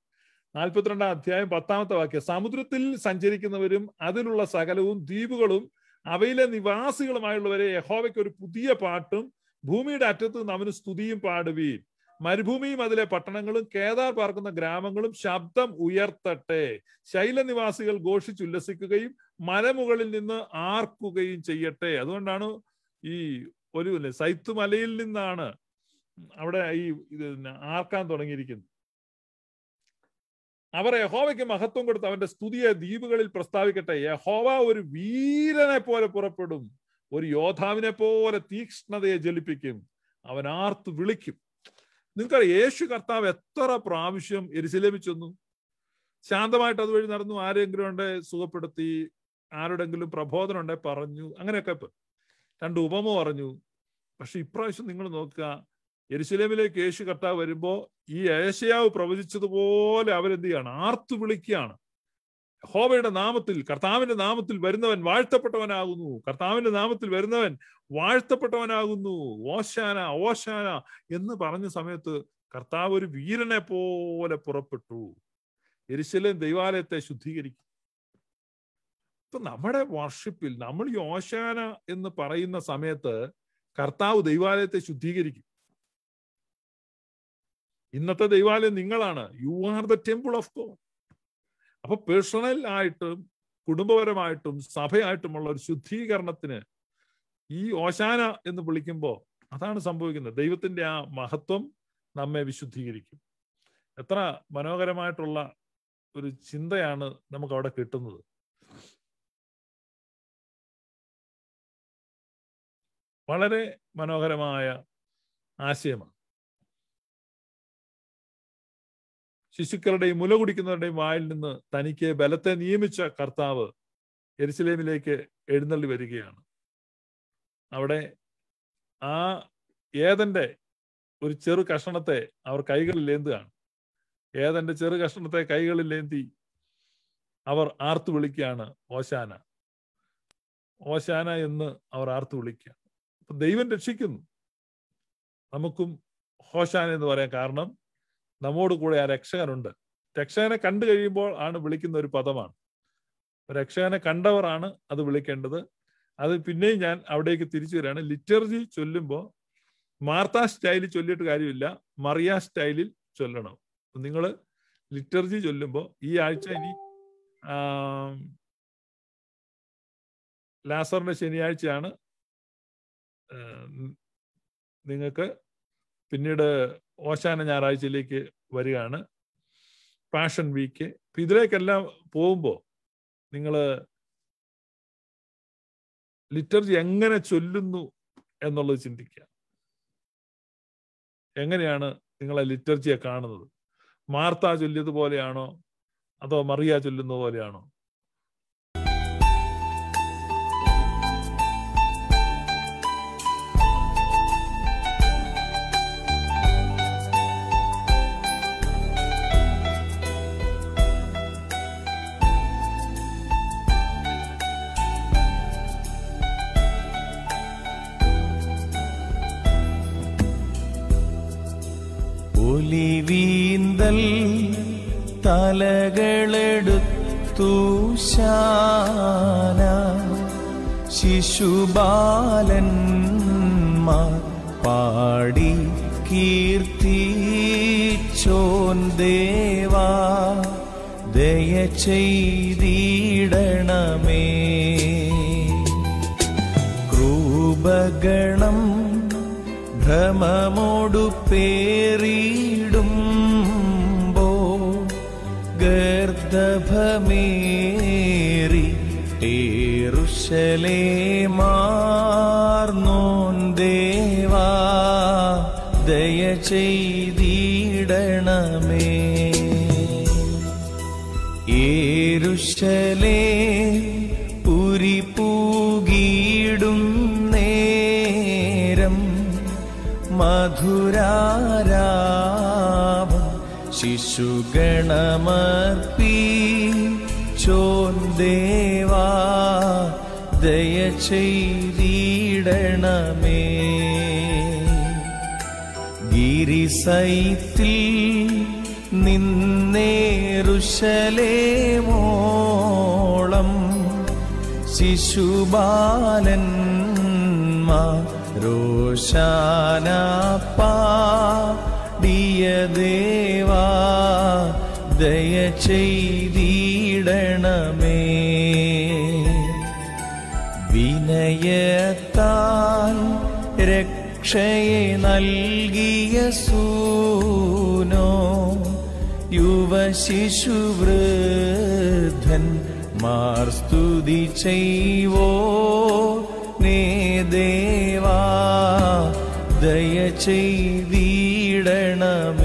നാൽപ്പത്തിരണ്ടാം അധ്യായം പത്താമത്തെ വാക്യം സമുദ്രത്തിൽ സഞ്ചരിക്കുന്നവരും അതിലുള്ള സകലവും ദ്വീപുകളും അവയിലെ നിവാസികളുമായുള്ളവരെ യഹോവയ്ക്ക് ഒരു പുതിയ പാട്ടും ഭൂമിയുടെ അറ്റത്ത് നിന്ന് അവന് സ്തുതിയും പാടുവീൻ മരുഭൂമിയും അതിലെ പട്ടണങ്ങളും കേദാർ പാർക്കുന്ന ഗ്രാമങ്ങളും ശബ്ദം ഉയർത്തട്ടെ ശൈലനിവാസികൾ ഘോഷിച്ചുല്ലസിക്കുകയും മലമുകളിൽ നിന്ന് ആർക്കുകയും ചെയ്യട്ടെ അതുകൊണ്ടാണ് ഈ ഒരു സൈത്തുമലയിൽ നിന്നാണ് അവിടെ ഈ ഇത് ആർക്കാൻ തുടങ്ങിയിരിക്കുന്നത് അവർ യഹോവയ്ക്ക് മഹത്വം കൊടുത്ത് അവന്റെ സ്തുതിയെ ദ്വീപുകളിൽ പ്രസ്താവിക്കട്ടെ യഹോവ ഒരു വീരനെ പോലെ പുറപ്പെടും ഒരു യോദ്ധാവിനെ പോലെ തീക്ഷ്ണതയെ ജലിപ്പിക്കും അവൻ ആർത്ത് വിളിക്കും നിങ്ങൾക്ക് യേശു കർത്താവ് എത്ര പ്രാവശ്യം എരിശിലേമി ചെന്നു ശാന്തമായിട്ട് അതുവഴി നടന്നു ആരെങ്കിലും ഉണ്ട് സുഖപ്പെടുത്തി ആരുടെങ്കിലും പ്രബോധനം ഉണ്ടെ പറഞ്ഞു അങ്ങനെയൊക്കെ രണ്ട് ഉപമ പറഞ്ഞു പക്ഷെ ഇപ്രാവശ്യം നിങ്ങൾ നോക്കുക എരിശിലേമിലേക്ക് യേശു കർത്താവ് വരുമ്പോൾ ഈ ഏശയാവ് പ്രവചിച്ചതുപോലെ അവരെന്ത് ചെയ്യാണ് ആർത്തു വിളിക്കുകയാണ് ഹോബയുടെ നാമത്തിൽ കർത്താവിന്റെ നാമത്തിൽ വരുന്നവൻ വാഴ്ത്തപ്പെട്ടവനാകുന്നു കർത്താവിന്റെ നാമത്തിൽ വരുന്നവൻ വാഴ്ത്തപ്പെട്ടവനാകുന്നു ഓശാന ഓശാന എന്ന് പറഞ്ഞ സമയത്ത് കർത്താവ് ഒരു വീരനെ പോലെ പുറപ്പെട്ടു എരിശലേം ദൈവാലയത്തെ ശുദ്ധീകരിക്കും ഇപ്പൊ നമ്മുടെ വർഷിപ്പിൽ നമ്മൾ ഈ ഓശാന എന്ന് പറയുന്ന സമയത്ത് കർത്താവ് ദൈവാലയത്തെ ശുദ്ധീകരിക്കും ഇന്നത്തെ ദൈവാലയം നിങ്ങളാണ് you are the temple of God അപ്പൊ പേഴ്സണൽ ആയിട്ടും കുടുംബപരമായിട്ടും സഭയായിട്ടുമുള്ള ഒരു ശുദ്ധീകരണത്തിന് ഈ ഓശാന എന്ന് വിളിക്കുമ്പോൾ അതാണ് സംഭവിക്കുന്നത് ദൈവത്തിന്റെ ആ മഹത്വം നമ്മെ വിശുദ്ധീകരിക്കും എത്ര മനോഹരമായിട്ടുള്ള ഒരു ചിന്തയാണ് നമുക്ക് അവിടെ കിട്ടുന്നത് വളരെ മനോഹരമായ ആശയമാണ് ശിശുക്കളുടെയും മുല കുടിക്കുന്നവരുടെയും വായിൽ നിന്ന് തനിക്ക് ബലത്തെ നിയമിച്ച കർത്താവ് എരിശിലേമിലേക്ക് എഴുന്നള്ളി വരികയാണ് അവിടെ ആ ഏതന്റെ ഒരു ചെറു കഷണത്തെ അവർ കൈകളിൽ ഏന്തുകയാണ് ഏതന്റെ ചെറു കഷ്ണത്തെ കൈകളിൽ ഏന്തി അവർ ആർത്തു വിളിക്കുകയാണ് ഓശാന ഓശാന എന്ന് അവർ ആർത്തു വിളിക്കുകയാണ് ദൈവം രക്ഷിക്കുന്നു നമുക്കും ഹോശാന എന്ന് പറയാൻ കാരണം നമ്മോട് കൂടെ ആ രക്ഷകനുണ്ട് രക്ഷകനെ കണ്ടു കഴിയുമ്പോൾ ആണ് വിളിക്കുന്ന ഒരു പദമാണ് രക്ഷകനെ കണ്ടവരാണ് അത് വിളിക്കേണ്ടത് അത് പിന്നെയും ഞാൻ അവിടേക്ക് തിരിച്ചു വരികയാണ് ലിറ്റർജി ചൊല്ലുമ്പോൾ മാർത്താ സ്റ്റൈലിൽ ചൊല്ലിയിട്ട് കാര്യമില്ല മറിയ സ്റ്റൈലിൽ ചൊല്ലണം നിങ്ങൾ ലിറ്റർജി ചൊല്ലുമ്പോൾ ഈ ആഴ്ച ഇനി ലാസറിന്റെ ശനിയാഴ്ചയാണ് നിങ്ങൾക്ക് പിന്നീട് ഓശാന ഞായറാഴ്ചയിലേക്ക് വരികയാണ് പാഷൻ വീക്ക് അപ്പം ഇതിലേക്കെല്ലാം പോകുമ്പോൾ നിങ്ങൾ ലിറ്റർജി എങ്ങനെ ചൊല്ലുന്നു എന്നുള്ളത് ചിന്തിക്കുക എങ്ങനെയാണ് നിങ്ങളെ ലിറ്റർജിയെ കാണുന്നത് മാർത്ത ചൊല്ലിയത് പോലെയാണോ അതോ മറിയ ചൊല്ലുന്നത് പോലെയാണോ മുതൽ ശിശുബാലൻ ശാന ശിശുബാലന്മാർ പാടി കീർത്തിച്ചോൻ ദേവാ ദയ ചെയ്തിടണമേ ക്രൂപഗണം ഭ്രമമോടു പേരീ ഗർഭമേറി ഏറുശലേ മാർന്നോൻ ദയ ചെയ്തിടണമേ ഏരുശലേ പുരി പൂകിയിടും നേരം ശിശുഗണമർപ്പി വിളിച്ചോൻ ദേവാ ദയ ചെയ്തിടണമേ ഗിരിസൈത്തിൽ നിന്നേരുശലേമോളം ശിശുബാലന്മാർ രോഷാന പാടിയ ദേവാ ദയ ചെയ്തി വിടണമേ വിനയത്താൽ രക്ഷയെ നൽകിയ സൂനോ യുവശിശുവൃദ്ധൻ മാർ സ്തുതി ചെയ്വോ നേ ദേവാ ദയ ചെയ്തിടണമേ